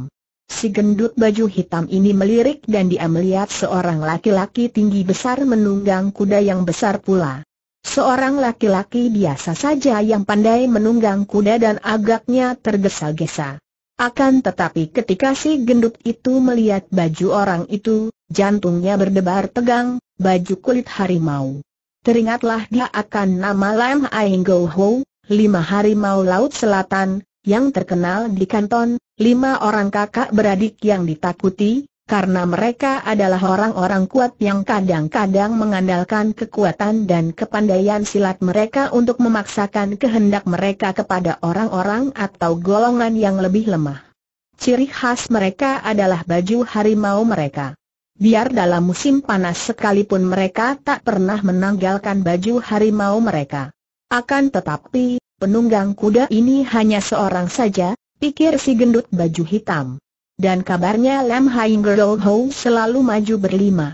[SPEAKER 1] Si gendut baju hitam ini melirik dan dia melihat seorang laki-laki tinggi besar menunggang kuda yang besar pula. Seorang laki-laki biasa saja yang pandai menunggang kuda dan agaknya tergesa-gesa. Akan tetapi ketika si gendut itu melihat baju orang itu, jantungnya berdebar tegang, baju kulit harimau. Teringatlah dia akan nama Lam Aing Ho, lima harimau laut selatan, yang terkenal di kanton, lima orang kakak beradik yang ditakuti, karena mereka adalah orang-orang kuat yang kadang-kadang mengandalkan kekuatan dan kepandaian silat mereka untuk memaksakan kehendak mereka kepada orang-orang atau golongan yang lebih lemah. Ciri khas mereka adalah baju harimau mereka. Biar dalam musim panas sekalipun mereka tak pernah menanggalkan baju harimau mereka. Akan tetapi, Penunggang kuda ini hanya seorang saja, pikir si gendut baju hitam. Dan kabarnya Lam Haing Gerol Ho selalu maju berlima.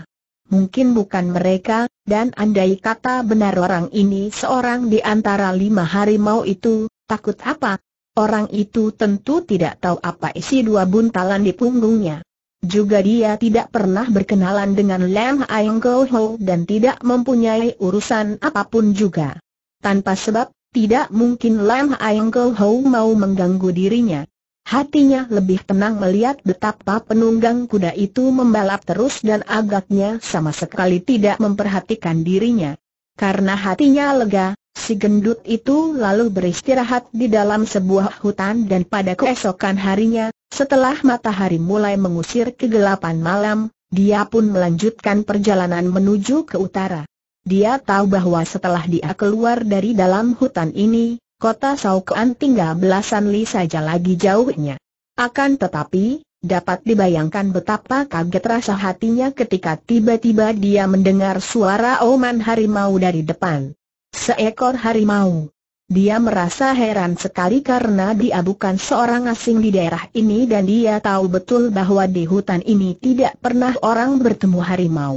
[SPEAKER 1] Mungkin bukan mereka, dan andai kata benar orang ini seorang di antara lima harimau itu, takut apa? Orang itu tentu tidak tahu apa isi dua buntalan di punggungnya. Juga dia tidak pernah berkenalan dengan Lam Hai Go Ho dan tidak mempunyai urusan apapun juga. Tanpa sebab, tidak mungkin Lam Aeng Go mau mengganggu dirinya. Hatinya lebih tenang melihat betapa penunggang kuda itu membalap terus dan agaknya sama sekali tidak memperhatikan dirinya. Karena hatinya lega, si gendut itu lalu beristirahat di dalam sebuah hutan dan pada keesokan harinya, setelah matahari mulai mengusir kegelapan malam, dia pun melanjutkan perjalanan menuju ke utara. Dia tahu bahwa setelah dia keluar dari dalam hutan ini, kota Saukean tinggal belasan li saja lagi jauhnya. Akan tetapi, dapat dibayangkan betapa kaget rasa hatinya ketika tiba-tiba dia mendengar suara oman harimau dari depan. Seekor harimau. Dia merasa heran sekali karena dia bukan seorang asing di daerah ini dan dia tahu betul bahwa di hutan ini tidak pernah orang bertemu harimau.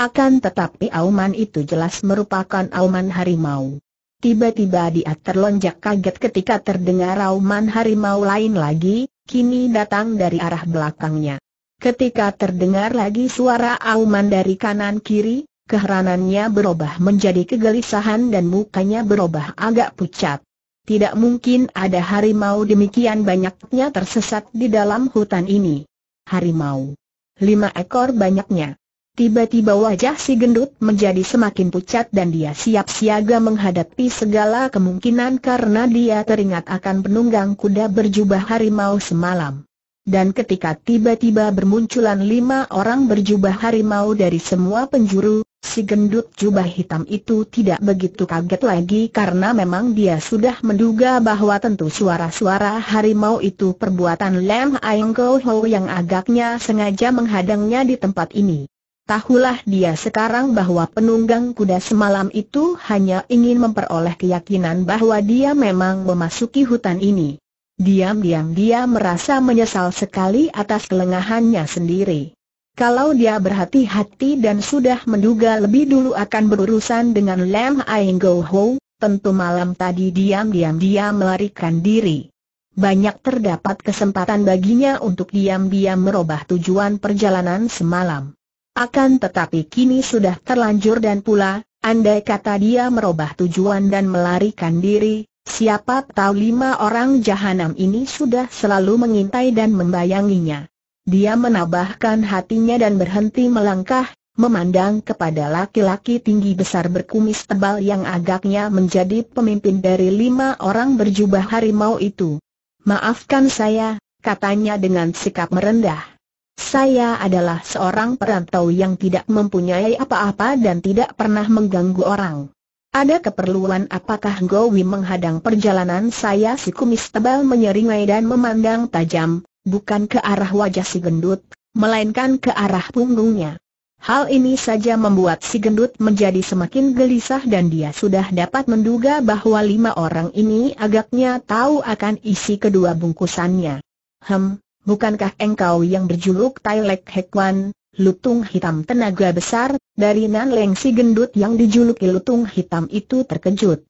[SPEAKER 1] Akan tetapi auman itu jelas merupakan auman harimau. Tiba-tiba dia terlonjak kaget ketika terdengar auman harimau lain lagi, kini datang dari arah belakangnya. Ketika terdengar lagi suara auman dari kanan kiri, keheranannya berubah menjadi kegelisahan dan mukanya berubah agak pucat. Tidak mungkin ada harimau demikian banyaknya tersesat di dalam hutan ini. Harimau. Lima ekor banyaknya. Tiba-tiba wajah si gendut menjadi semakin pucat dan dia siap siaga menghadapi segala kemungkinan karena dia teringat akan penunggang kuda berjubah harimau semalam. Dan ketika tiba-tiba bermunculan lima orang berjubah harimau dari semua penjuru, si gendut jubah hitam itu tidak begitu kaget lagi karena memang dia sudah menduga bahwa tentu suara-suara harimau itu perbuatan Lem Aeng Ho yang agaknya sengaja menghadangnya di tempat ini. Tahulah dia sekarang bahwa penunggang kuda semalam itu hanya ingin memperoleh keyakinan bahwa dia memang memasuki hutan ini. Diam-diam dia merasa menyesal sekali atas kelengahannya sendiri. Kalau dia berhati-hati dan sudah menduga lebih dulu akan berurusan dengan Lam Aing Go Ho, tentu malam tadi diam-diam dia melarikan diri. Banyak terdapat kesempatan baginya untuk diam-diam merubah tujuan perjalanan semalam. Akan tetapi kini sudah terlanjur dan pula, andai kata dia merubah tujuan dan melarikan diri, siapa tahu lima orang jahanam ini sudah selalu mengintai dan membayanginya. Dia menabahkan hatinya dan berhenti melangkah, memandang kepada laki-laki tinggi besar berkumis tebal yang agaknya menjadi pemimpin dari lima orang berjubah harimau itu. Maafkan saya, katanya dengan sikap merendah. Saya adalah seorang perantau yang tidak mempunyai apa-apa dan tidak pernah mengganggu orang. Ada keperluan apakah Gowi menghadang perjalanan saya si kumis tebal menyeringai dan memandang tajam, bukan ke arah wajah si gendut, melainkan ke arah punggungnya. Hal ini saja membuat si gendut menjadi semakin gelisah dan dia sudah dapat menduga bahwa lima orang ini agaknya tahu akan isi kedua bungkusannya. Hem, bukankah engkau yang berjuluk Tai Lek Hekwan, lutung hitam tenaga besar, dari Nan Leng si gendut yang dijuluki lutung hitam itu terkejut.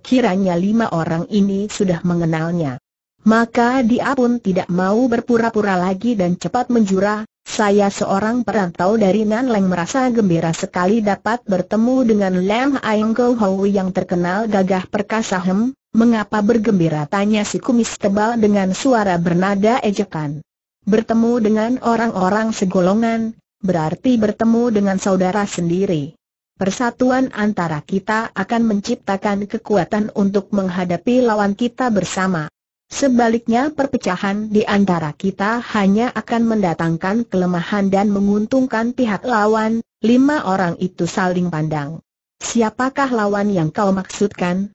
[SPEAKER 1] Kiranya lima orang ini sudah mengenalnya. Maka dia pun tidak mau berpura-pura lagi dan cepat menjura, saya seorang perantau dari Nan Leng merasa gembira sekali dapat bertemu dengan Lam Aeng Hou yang terkenal gagah perkasa hem, Mengapa bergembira tanya si kumis tebal dengan suara bernada ejekan. Bertemu dengan orang-orang segolongan, berarti bertemu dengan saudara sendiri. Persatuan antara kita akan menciptakan kekuatan untuk menghadapi lawan kita bersama. Sebaliknya perpecahan di antara kita hanya akan mendatangkan kelemahan dan menguntungkan pihak lawan, lima orang itu saling pandang. Siapakah lawan yang kau maksudkan?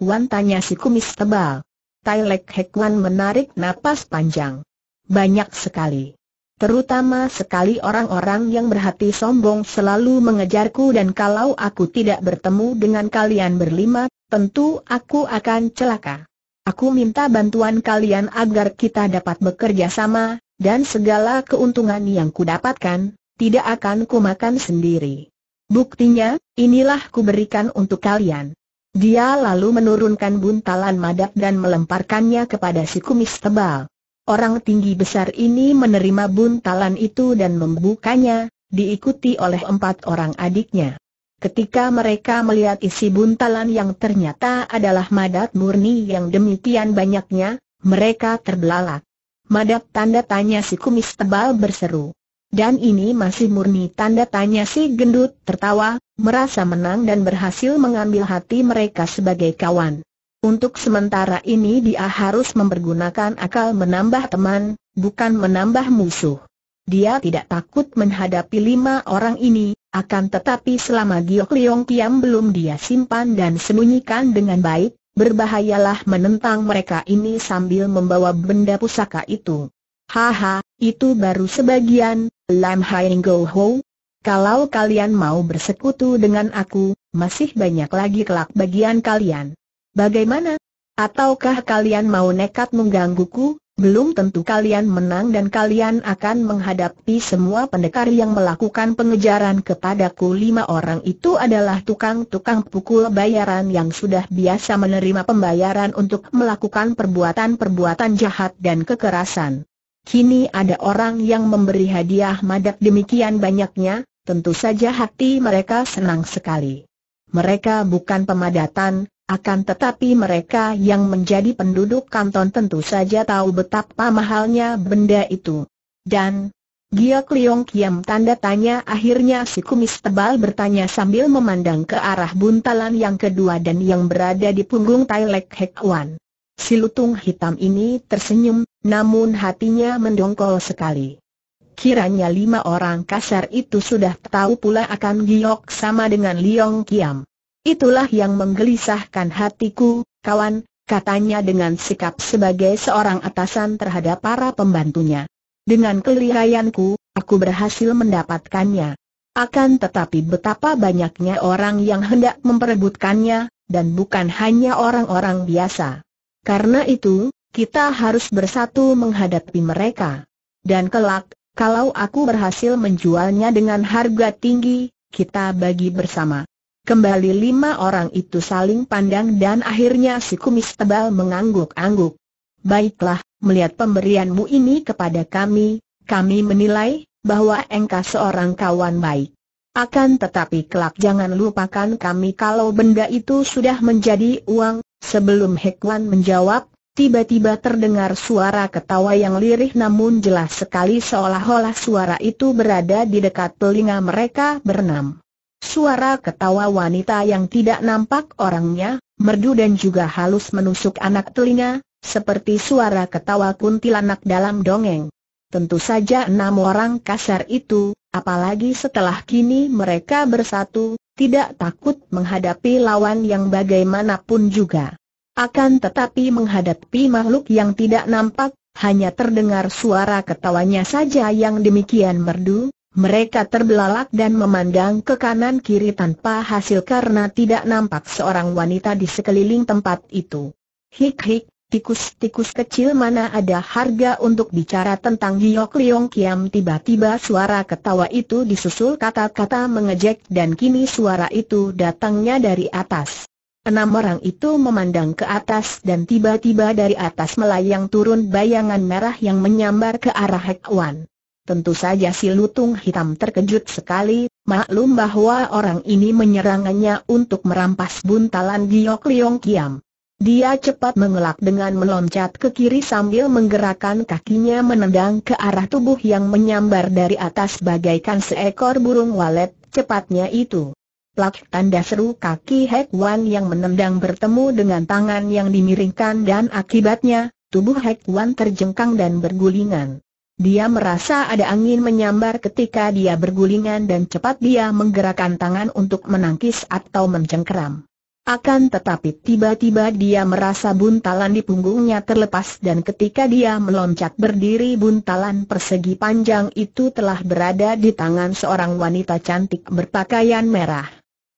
[SPEAKER 1] Wan tanya si kumis tebal. Hek Wan menarik napas panjang. Banyak sekali. Terutama sekali orang-orang yang berhati sombong selalu mengejarku dan kalau aku tidak bertemu dengan kalian berlima, tentu aku akan celaka. Aku minta bantuan kalian agar kita dapat bekerja sama, dan segala keuntungan yang kudapatkan, tidak akan kumakan sendiri. Buktinya, inilah kuberikan untuk kalian. Dia lalu menurunkan buntalan madak dan melemparkannya kepada si kumis tebal. Orang tinggi besar ini menerima buntalan itu dan membukanya, diikuti oleh empat orang adiknya. Ketika mereka melihat isi buntalan yang ternyata adalah madat murni yang demikian banyaknya, mereka terbelalak. Madat tanda tanya si kumis tebal berseru. Dan ini masih murni tanda tanya si gendut tertawa, merasa menang dan berhasil mengambil hati mereka sebagai kawan. Untuk sementara ini dia harus mempergunakan akal menambah teman, bukan menambah musuh. Dia tidak takut menghadapi lima orang ini, akan tetapi selama Giok Liong Kiam belum dia simpan dan sembunyikan dengan baik, berbahayalah menentang mereka ini sambil membawa benda pusaka itu. Haha, itu baru sebagian, Lam Hai Go Ho. Kalau kalian mau bersekutu dengan aku, masih banyak lagi kelak bagian kalian. Bagaimana? Ataukah kalian mau nekat menggangguku? Belum tentu kalian menang dan kalian akan menghadapi semua pendekar yang melakukan pengejaran kepadaku Lima orang itu adalah tukang-tukang pukul bayaran yang sudah biasa menerima pembayaran untuk melakukan perbuatan-perbuatan jahat dan kekerasan Kini ada orang yang memberi hadiah madak demikian banyaknya, tentu saja hati mereka senang sekali. Mereka bukan pemadatan, akan tetapi mereka yang menjadi penduduk kanton tentu saja tahu betapa mahalnya benda itu. Dan, Gia Kliong Kiam tanda tanya akhirnya si kumis tebal bertanya sambil memandang ke arah buntalan yang kedua dan yang berada di punggung Tai Lek Hek Wan. Si lutung hitam ini tersenyum, namun hatinya mendongkol sekali. Kiranya lima orang kasar itu sudah tahu pula akan giok sama dengan Liong Kiam. Itulah yang menggelisahkan hatiku, kawan, katanya dengan sikap sebagai seorang atasan terhadap para pembantunya. Dengan kelihayanku, aku berhasil mendapatkannya. Akan tetapi betapa banyaknya orang yang hendak memperebutkannya, dan bukan hanya orang-orang biasa. Karena itu, kita harus bersatu menghadapi mereka. Dan kelak, kalau aku berhasil menjualnya dengan harga tinggi, kita bagi bersama. Kembali lima orang itu saling pandang dan akhirnya si kumis tebal mengangguk-angguk. Baiklah, melihat pemberianmu ini kepada kami, kami menilai bahwa engkau seorang kawan baik. Akan tetapi kelak jangan lupakan kami kalau benda itu sudah menjadi uang, Sebelum Hekwan menjawab, tiba-tiba terdengar suara ketawa yang lirih namun jelas sekali seolah-olah suara itu berada di dekat telinga mereka berenam. Suara ketawa wanita yang tidak nampak orangnya, merdu dan juga halus menusuk anak telinga, seperti suara ketawa kuntilanak dalam dongeng. Tentu saja enam orang kasar itu, apalagi setelah kini mereka bersatu, tidak takut menghadapi lawan yang bagaimanapun juga. Akan tetapi menghadapi makhluk yang tidak nampak, hanya terdengar suara ketawanya saja yang demikian merdu, mereka terbelalak dan memandang ke kanan kiri tanpa hasil karena tidak nampak seorang wanita di sekeliling tempat itu. Hik-hik, Tikus-tikus kecil mana ada harga untuk bicara tentang Giok Liong Kiam tiba-tiba suara ketawa itu disusul kata-kata mengejek dan kini suara itu datangnya dari atas. Enam orang itu memandang ke atas dan tiba-tiba dari atas melayang turun bayangan merah yang menyambar ke arah Hek Wan. Tentu saja si lutung hitam terkejut sekali, maklum bahwa orang ini menyerangannya untuk merampas buntalan Giok Liong Kiam. Dia cepat mengelak dengan meloncat ke kiri sambil menggerakkan kakinya menendang ke arah tubuh yang menyambar dari atas bagaikan seekor burung walet, cepatnya itu. Plak tanda seru kaki Hek Wan yang menendang bertemu dengan tangan yang dimiringkan dan akibatnya, tubuh Hek Wan terjengkang dan bergulingan. Dia merasa ada angin menyambar ketika dia bergulingan dan cepat dia menggerakkan tangan untuk menangkis atau mencengkeram. Akan tetapi tiba-tiba dia merasa buntalan di punggungnya terlepas dan ketika dia meloncat berdiri buntalan persegi panjang itu telah berada di tangan seorang wanita cantik berpakaian merah.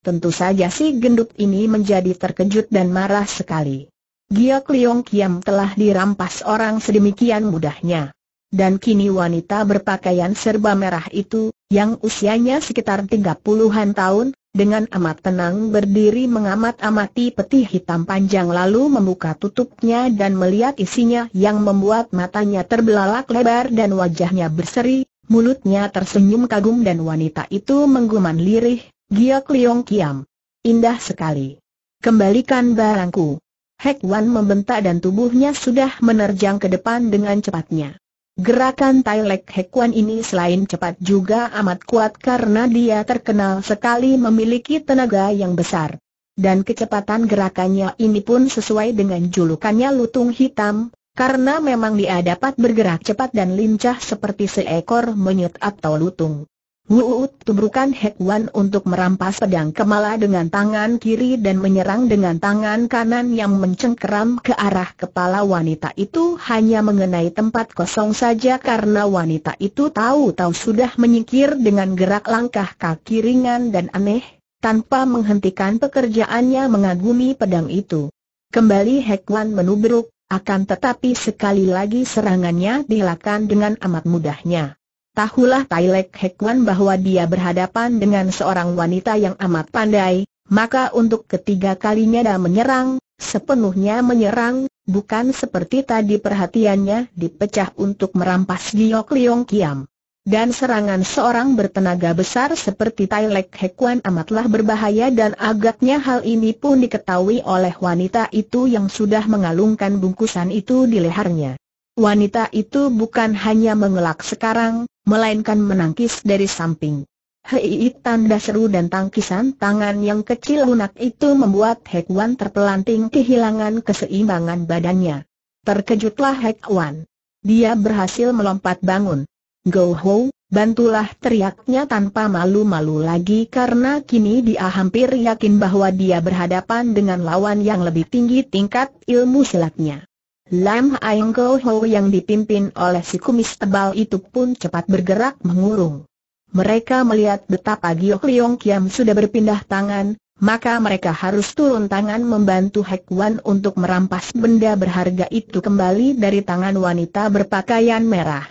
[SPEAKER 1] Tentu saja si gendut ini menjadi terkejut dan marah sekali. Gia Kliong Kiam telah dirampas orang sedemikian mudahnya. Dan kini wanita berpakaian serba merah itu, yang usianya sekitar tiga puluhan tahun, dengan amat tenang berdiri mengamat-amati peti hitam panjang lalu membuka tutupnya dan melihat isinya yang membuat matanya terbelalak lebar dan wajahnya berseri, mulutnya tersenyum kagum dan wanita itu mengguman lirih, Gia Liong Kiam. Indah sekali. Kembalikan barangku. Hek Wan membentak dan tubuhnya sudah menerjang ke depan dengan cepatnya. Gerakan Tai Lek Hekuan ini selain cepat juga amat kuat karena dia terkenal sekali memiliki tenaga yang besar. Dan kecepatan gerakannya ini pun sesuai dengan julukannya lutung hitam, karena memang dia dapat bergerak cepat dan lincah seperti seekor monyet atau lutung. Wuut tubrukan Hek Wan untuk merampas pedang kemala dengan tangan kiri dan menyerang dengan tangan kanan yang mencengkeram ke arah kepala wanita itu hanya mengenai tempat kosong saja karena wanita itu tahu-tahu sudah menyingkir dengan gerak langkah kaki ringan dan aneh, tanpa menghentikan pekerjaannya mengagumi pedang itu. Kembali Hek Wan menubruk, akan tetapi sekali lagi serangannya dilakukan dengan amat mudahnya. Tahulah Tailek Hekwan bahwa dia berhadapan dengan seorang wanita yang amat pandai, maka untuk ketiga kalinya dia menyerang, sepenuhnya menyerang, bukan seperti tadi perhatiannya dipecah untuk merampas Giok Liong Kiam. Dan serangan seorang bertenaga besar seperti Tailek Hekwan amatlah berbahaya dan agaknya hal ini pun diketahui oleh wanita itu yang sudah mengalungkan bungkusan itu di lehernya wanita itu bukan hanya mengelak sekarang, melainkan menangkis dari samping. Hei tanda seru dan tangkisan tangan yang kecil lunak itu membuat Wan terpelanting kehilangan keseimbangan badannya. Terkejutlah Wan. Dia berhasil melompat bangun. Go Ho, bantulah teriaknya tanpa malu-malu lagi karena kini dia hampir yakin bahwa dia berhadapan dengan lawan yang lebih tinggi tingkat ilmu silatnya. Lam Aing Go Ho yang dipimpin oleh si kumis tebal itu pun cepat bergerak mengurung. Mereka melihat betapa Giok Liong Kiam sudah berpindah tangan, maka mereka harus turun tangan membantu Hek Wan untuk merampas benda berharga itu kembali dari tangan wanita berpakaian merah.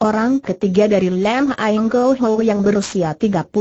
[SPEAKER 1] Orang ketiga dari Lam Aing Go Ho yang berusia 35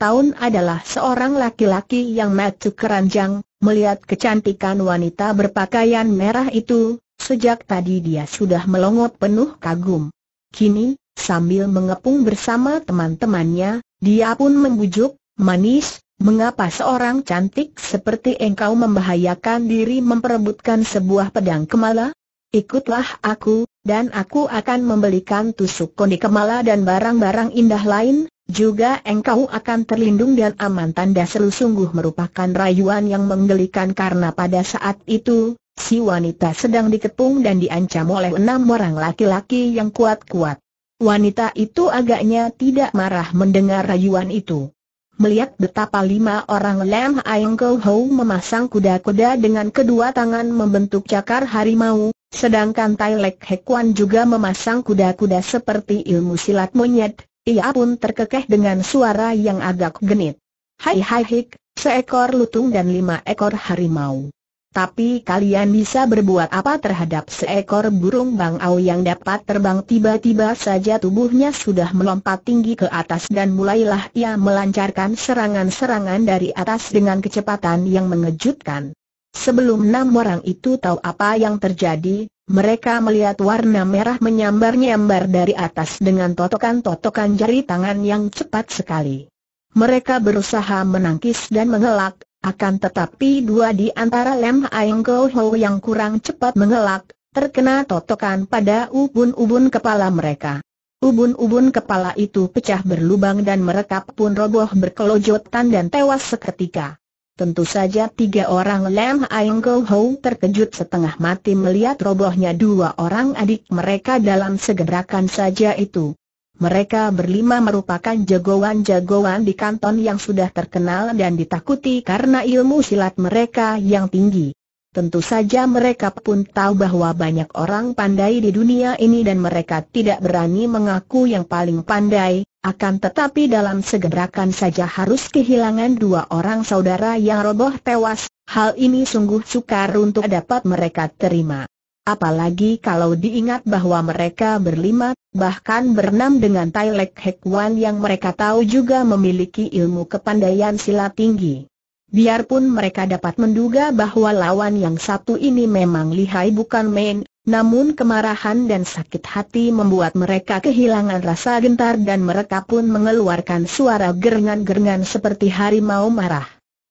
[SPEAKER 1] tahun adalah seorang laki-laki yang matuk keranjang, melihat kecantikan wanita berpakaian merah itu, Sejak tadi dia sudah melongot penuh kagum. Kini, sambil mengepung bersama teman-temannya, dia pun membujuk, manis, Mengapa seorang cantik seperti engkau membahayakan diri memperebutkan sebuah pedang kemala? Ikutlah aku, dan aku akan membelikan tusuk kondi kemala dan barang-barang indah lain, juga engkau akan terlindung dan aman tanda selu sungguh merupakan rayuan yang menggelikan karena pada saat itu, Si wanita sedang dikepung dan diancam oleh enam orang laki-laki yang kuat-kuat. Wanita itu agaknya tidak marah mendengar rayuan itu. Melihat betapa lima orang Lam Aeng Kau Hou memasang kuda-kuda dengan kedua tangan membentuk cakar harimau, sedangkan Tai Lek Hekwan juga memasang kuda-kuda seperti ilmu silat monyet, ia pun terkekeh dengan suara yang agak genit. Hai hai hik, seekor lutung dan lima ekor harimau. Tapi kalian bisa berbuat apa terhadap seekor burung bangau yang dapat terbang tiba-tiba saja tubuhnya sudah melompat tinggi ke atas dan mulailah ia melancarkan serangan-serangan dari atas dengan kecepatan yang mengejutkan. Sebelum enam orang itu tahu apa yang terjadi, mereka melihat warna merah menyambar-nyambar dari atas dengan totokan-totokan jari tangan yang cepat sekali. Mereka berusaha menangkis dan mengelak, akan tetapi dua di antara Lem Aeng Go Ho yang kurang cepat mengelak, terkena totokan pada ubun-ubun kepala mereka. Ubun-ubun kepala itu pecah berlubang dan merekap pun roboh berkelojotan dan tewas seketika. Tentu saja tiga orang Lam Aing Go Ho terkejut setengah mati melihat robohnya dua orang adik mereka dalam segerakan saja itu. Mereka berlima merupakan jagoan-jagoan di kanton yang sudah terkenal dan ditakuti karena ilmu silat mereka yang tinggi. Tentu saja mereka pun tahu bahwa banyak orang pandai di dunia ini dan mereka tidak berani mengaku yang paling pandai, akan tetapi dalam segerakan saja harus kehilangan dua orang saudara yang roboh tewas, hal ini sungguh sukar untuk dapat mereka terima. Apalagi kalau diingat bahwa mereka berlima, bahkan berenam dengan Tai Lek Hek Wan yang mereka tahu juga memiliki ilmu kepandaian silat tinggi. Biarpun mereka dapat menduga bahwa lawan yang satu ini memang lihai bukan main, namun kemarahan dan sakit hati membuat mereka kehilangan rasa gentar dan mereka pun mengeluarkan suara gerengan-gerengan seperti harimau marah.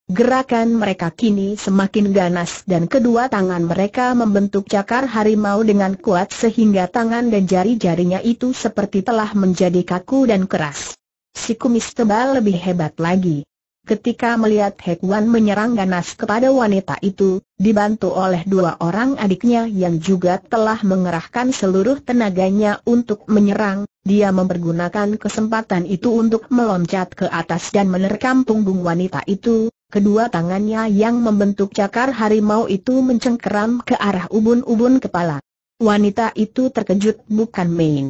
[SPEAKER 1] Gerakan mereka kini semakin ganas dan kedua tangan mereka membentuk cakar harimau dengan kuat sehingga tangan dan jari-jarinya itu seperti telah menjadi kaku dan keras. Si kumis tebal lebih hebat lagi. Ketika melihat Hekwan menyerang ganas kepada wanita itu, dibantu oleh dua orang adiknya yang juga telah mengerahkan seluruh tenaganya untuk menyerang, dia mempergunakan kesempatan itu untuk meloncat ke atas dan menerkam punggung wanita itu, Kedua tangannya yang membentuk cakar harimau itu mencengkeram ke arah ubun-ubun kepala. Wanita itu terkejut bukan main.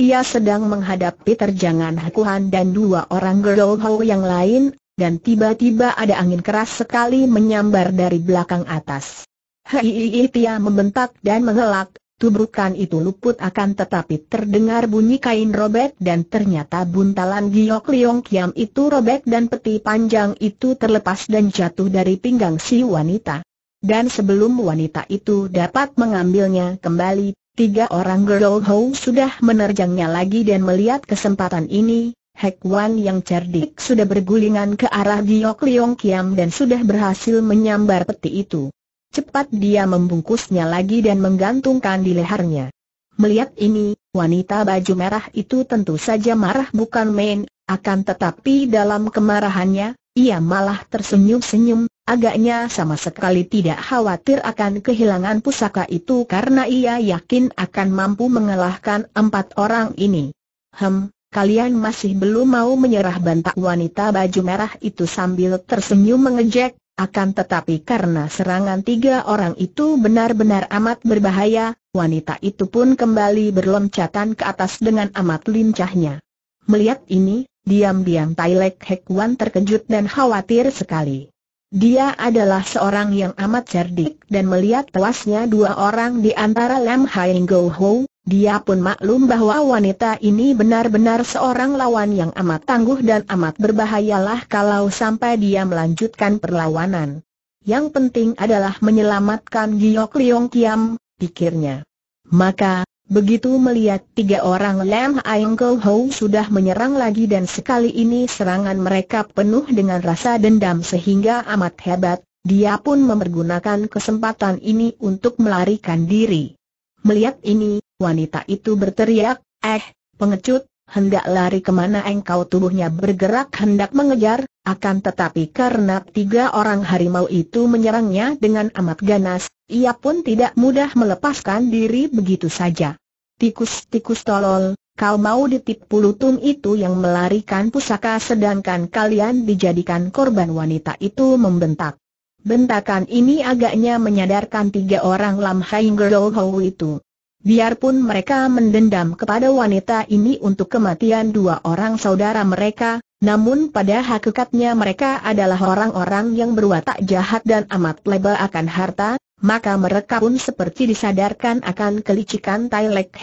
[SPEAKER 1] Ia sedang menghadapi terjangan Hakuhan dan dua orang Gerol yang lain, dan tiba-tiba ada angin keras sekali menyambar dari belakang atas. Hei, Tia membentak dan mengelak, Tubrukan itu luput akan tetapi terdengar bunyi kain robek dan ternyata buntalan giok liong kiam itu robek dan peti panjang itu terlepas dan jatuh dari pinggang si wanita. Dan sebelum wanita itu dapat mengambilnya kembali, tiga orang Girl Ho sudah menerjangnya lagi dan melihat kesempatan ini, Hek Wan yang cerdik sudah bergulingan ke arah giok liong kiam dan sudah berhasil menyambar peti itu. Cepat dia membungkusnya lagi dan menggantungkan di lehernya. Melihat ini, wanita baju merah itu tentu saja marah bukan main, akan tetapi dalam kemarahannya, ia malah tersenyum-senyum, agaknya sama sekali tidak khawatir akan kehilangan pusaka itu karena ia yakin akan mampu mengalahkan empat orang ini. Hem, kalian masih belum mau menyerah bantak wanita baju merah itu sambil tersenyum mengejek, akan tetapi karena serangan tiga orang itu benar-benar amat berbahaya, wanita itu pun kembali berloncatan ke atas dengan amat lincahnya. Melihat ini, diam-diam Tailek Hek Wan terkejut dan khawatir sekali. Dia adalah seorang yang amat cerdik dan melihat tewasnya dua orang di antara Lam Hai Go Ho, dia pun maklum bahwa wanita ini benar-benar seorang lawan yang amat tangguh dan amat berbahayalah kalau sampai dia melanjutkan perlawanan. Yang penting adalah menyelamatkan Giok Liong Kiam, pikirnya. Maka, begitu melihat tiga orang Lam Aeng Go Ho sudah menyerang lagi dan sekali ini serangan mereka penuh dengan rasa dendam sehingga amat hebat, dia pun memergunakan kesempatan ini untuk melarikan diri. Melihat ini, wanita itu berteriak, eh, pengecut, hendak lari kemana engkau tubuhnya bergerak hendak mengejar, akan tetapi karena tiga orang harimau itu menyerangnya dengan amat ganas, ia pun tidak mudah melepaskan diri begitu saja. Tikus-tikus tolol, kau mau ditipu lutung itu yang melarikan pusaka sedangkan kalian dijadikan korban wanita itu membentak. Bentakan ini agaknya menyadarkan tiga orang Lam Haing itu. Biarpun mereka mendendam kepada wanita ini untuk kematian dua orang saudara mereka, namun pada hakikatnya mereka adalah orang-orang yang berwatak jahat dan amat leba akan harta, maka mereka pun seperti disadarkan akan kelicikan Tai Lek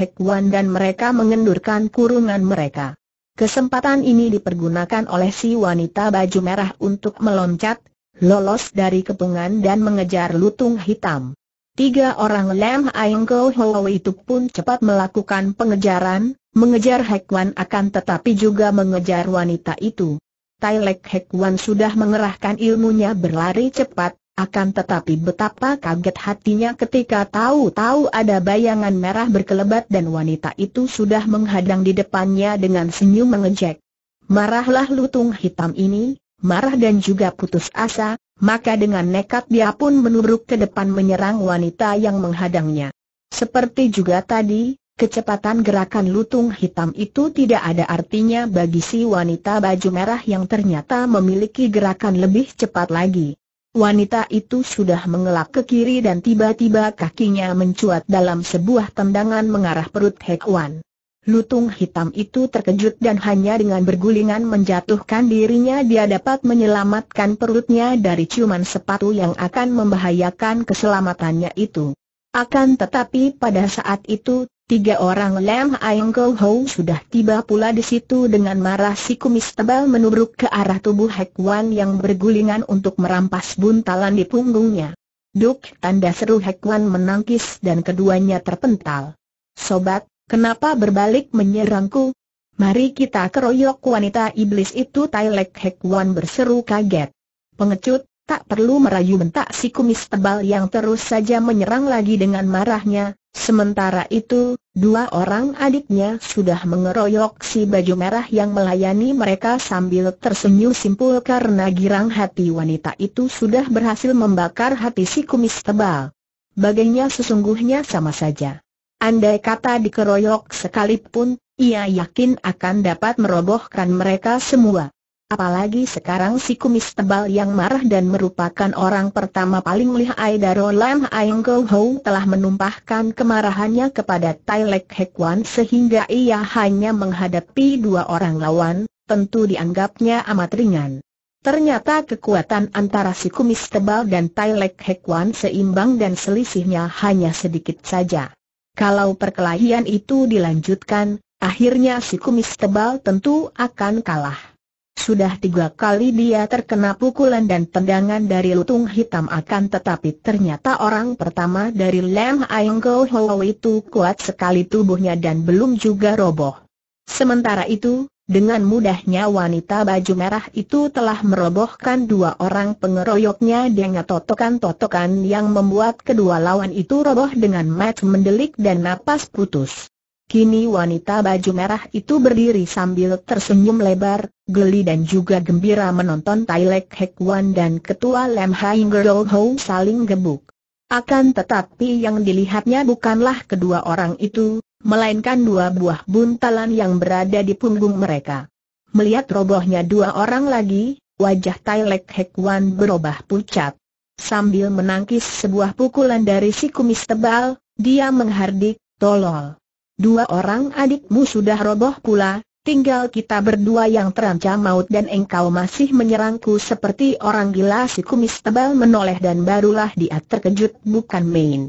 [SPEAKER 1] dan mereka mengendurkan kurungan mereka. Kesempatan ini dipergunakan oleh si wanita baju merah untuk meloncat, lolos dari kepungan dan mengejar lutung hitam. Tiga orang Lam Aing Go Ho itu pun cepat melakukan pengejaran, mengejar Hekwan akan tetapi juga mengejar wanita itu. Tai Lek Hekwan sudah mengerahkan ilmunya berlari cepat, akan tetapi betapa kaget hatinya ketika tahu-tahu ada bayangan merah berkelebat dan wanita itu sudah menghadang di depannya dengan senyum mengejek. Marahlah lutung hitam ini, marah dan juga putus asa, maka dengan nekat dia pun menubruk ke depan menyerang wanita yang menghadangnya. Seperti juga tadi, kecepatan gerakan lutung hitam itu tidak ada artinya bagi si wanita baju merah yang ternyata memiliki gerakan lebih cepat lagi. Wanita itu sudah mengelak ke kiri dan tiba-tiba kakinya mencuat dalam sebuah tendangan mengarah perut Hekwan. Lutung hitam itu terkejut dan hanya dengan bergulingan menjatuhkan dirinya dia dapat menyelamatkan perutnya dari ciuman sepatu yang akan membahayakan keselamatannya itu. Akan tetapi pada saat itu, tiga orang Lam Aing Go Ho sudah tiba pula di situ dengan marah si kumis tebal menubruk ke arah tubuh Hek Wan yang bergulingan untuk merampas buntalan di punggungnya. Duk tanda seru Hek Wan menangkis dan keduanya terpental. Sobat, Kenapa berbalik menyerangku? Mari kita keroyok wanita iblis itu Tai Lek Hek berseru kaget. Pengecut, tak perlu merayu bentak si kumis tebal yang terus saja menyerang lagi dengan marahnya. Sementara itu, dua orang adiknya sudah mengeroyok si baju merah yang melayani mereka sambil tersenyum simpul karena girang hati wanita itu sudah berhasil membakar hati si kumis tebal. Bagainya sesungguhnya sama saja. Andai kata dikeroyok sekalipun, ia yakin akan dapat merobohkan mereka semua. Apalagi sekarang si kumis tebal yang marah dan merupakan orang pertama paling lihai Daro Lam Aeng Go Ho telah menumpahkan kemarahannya kepada Tai Lek Wan sehingga ia hanya menghadapi dua orang lawan, tentu dianggapnya amat ringan. Ternyata kekuatan antara si kumis tebal dan Tai Lek Wan seimbang dan selisihnya hanya sedikit saja. Kalau perkelahian itu dilanjutkan, akhirnya si kumis tebal tentu akan kalah. Sudah tiga kali dia terkena pukulan dan tendangan dari lutung hitam akan tetapi ternyata orang pertama dari Lam Aing Go itu kuat sekali tubuhnya dan belum juga roboh. Sementara itu, dengan mudahnya wanita baju merah itu telah merobohkan dua orang pengeroyoknya dengan totokan-totokan yang membuat kedua lawan itu roboh dengan mat mendelik dan napas putus. Kini wanita baju merah itu berdiri sambil tersenyum lebar, geli dan juga gembira menonton Tailek Hekwan dan ketua Lam Haing Ho saling gebuk. Akan tetapi yang dilihatnya bukanlah kedua orang itu, melainkan dua buah buntalan yang berada di punggung mereka. Melihat robohnya dua orang lagi, wajah Tailek Hekwan berubah pucat. Sambil menangkis sebuah pukulan dari si kumis tebal, dia menghardik, tolol. Dua orang adikmu sudah roboh pula, tinggal kita berdua yang terancam maut dan engkau masih menyerangku seperti orang gila si kumis tebal menoleh dan barulah dia terkejut bukan main.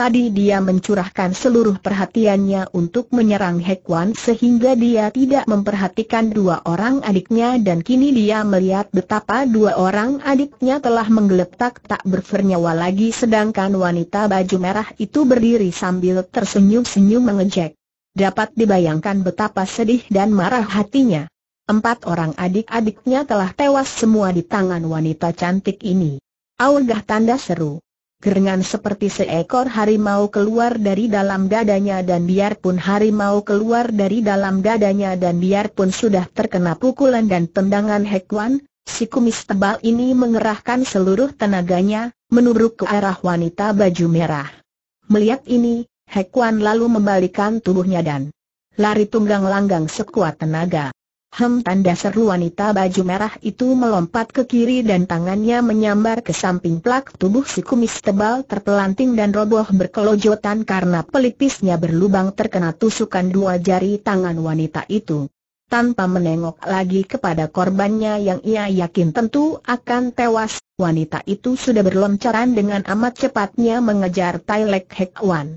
[SPEAKER 1] Tadi dia mencurahkan seluruh perhatiannya untuk menyerang Hekwan sehingga dia tidak memperhatikan dua orang adiknya dan kini dia melihat betapa dua orang adiknya telah menggeletak tak bernyawa lagi sedangkan wanita baju merah itu berdiri sambil tersenyum-senyum mengejek. Dapat dibayangkan betapa sedih dan marah hatinya. Empat orang adik-adiknya telah tewas semua di tangan wanita cantik ini. Aulgah tanda seru. Gerengan seperti seekor harimau keluar dari dalam dadanya dan biarpun harimau keluar dari dalam dadanya dan biarpun sudah terkena pukulan dan tendangan Hekwan, si kumis tebal ini mengerahkan seluruh tenaganya, menurut ke arah wanita baju merah. Melihat ini, Hekwan lalu membalikan tubuhnya dan lari tunggang langgang sekuat tenaga. Hem tanda seru wanita baju merah itu melompat ke kiri dan tangannya menyambar ke samping plak tubuh si kumis tebal terpelanting dan roboh berkelojotan karena pelipisnya berlubang terkena tusukan dua jari tangan wanita itu. Tanpa menengok lagi kepada korbannya yang ia yakin tentu akan tewas, wanita itu sudah berloncaran dengan amat cepatnya mengejar Tai Lek Hek Wan.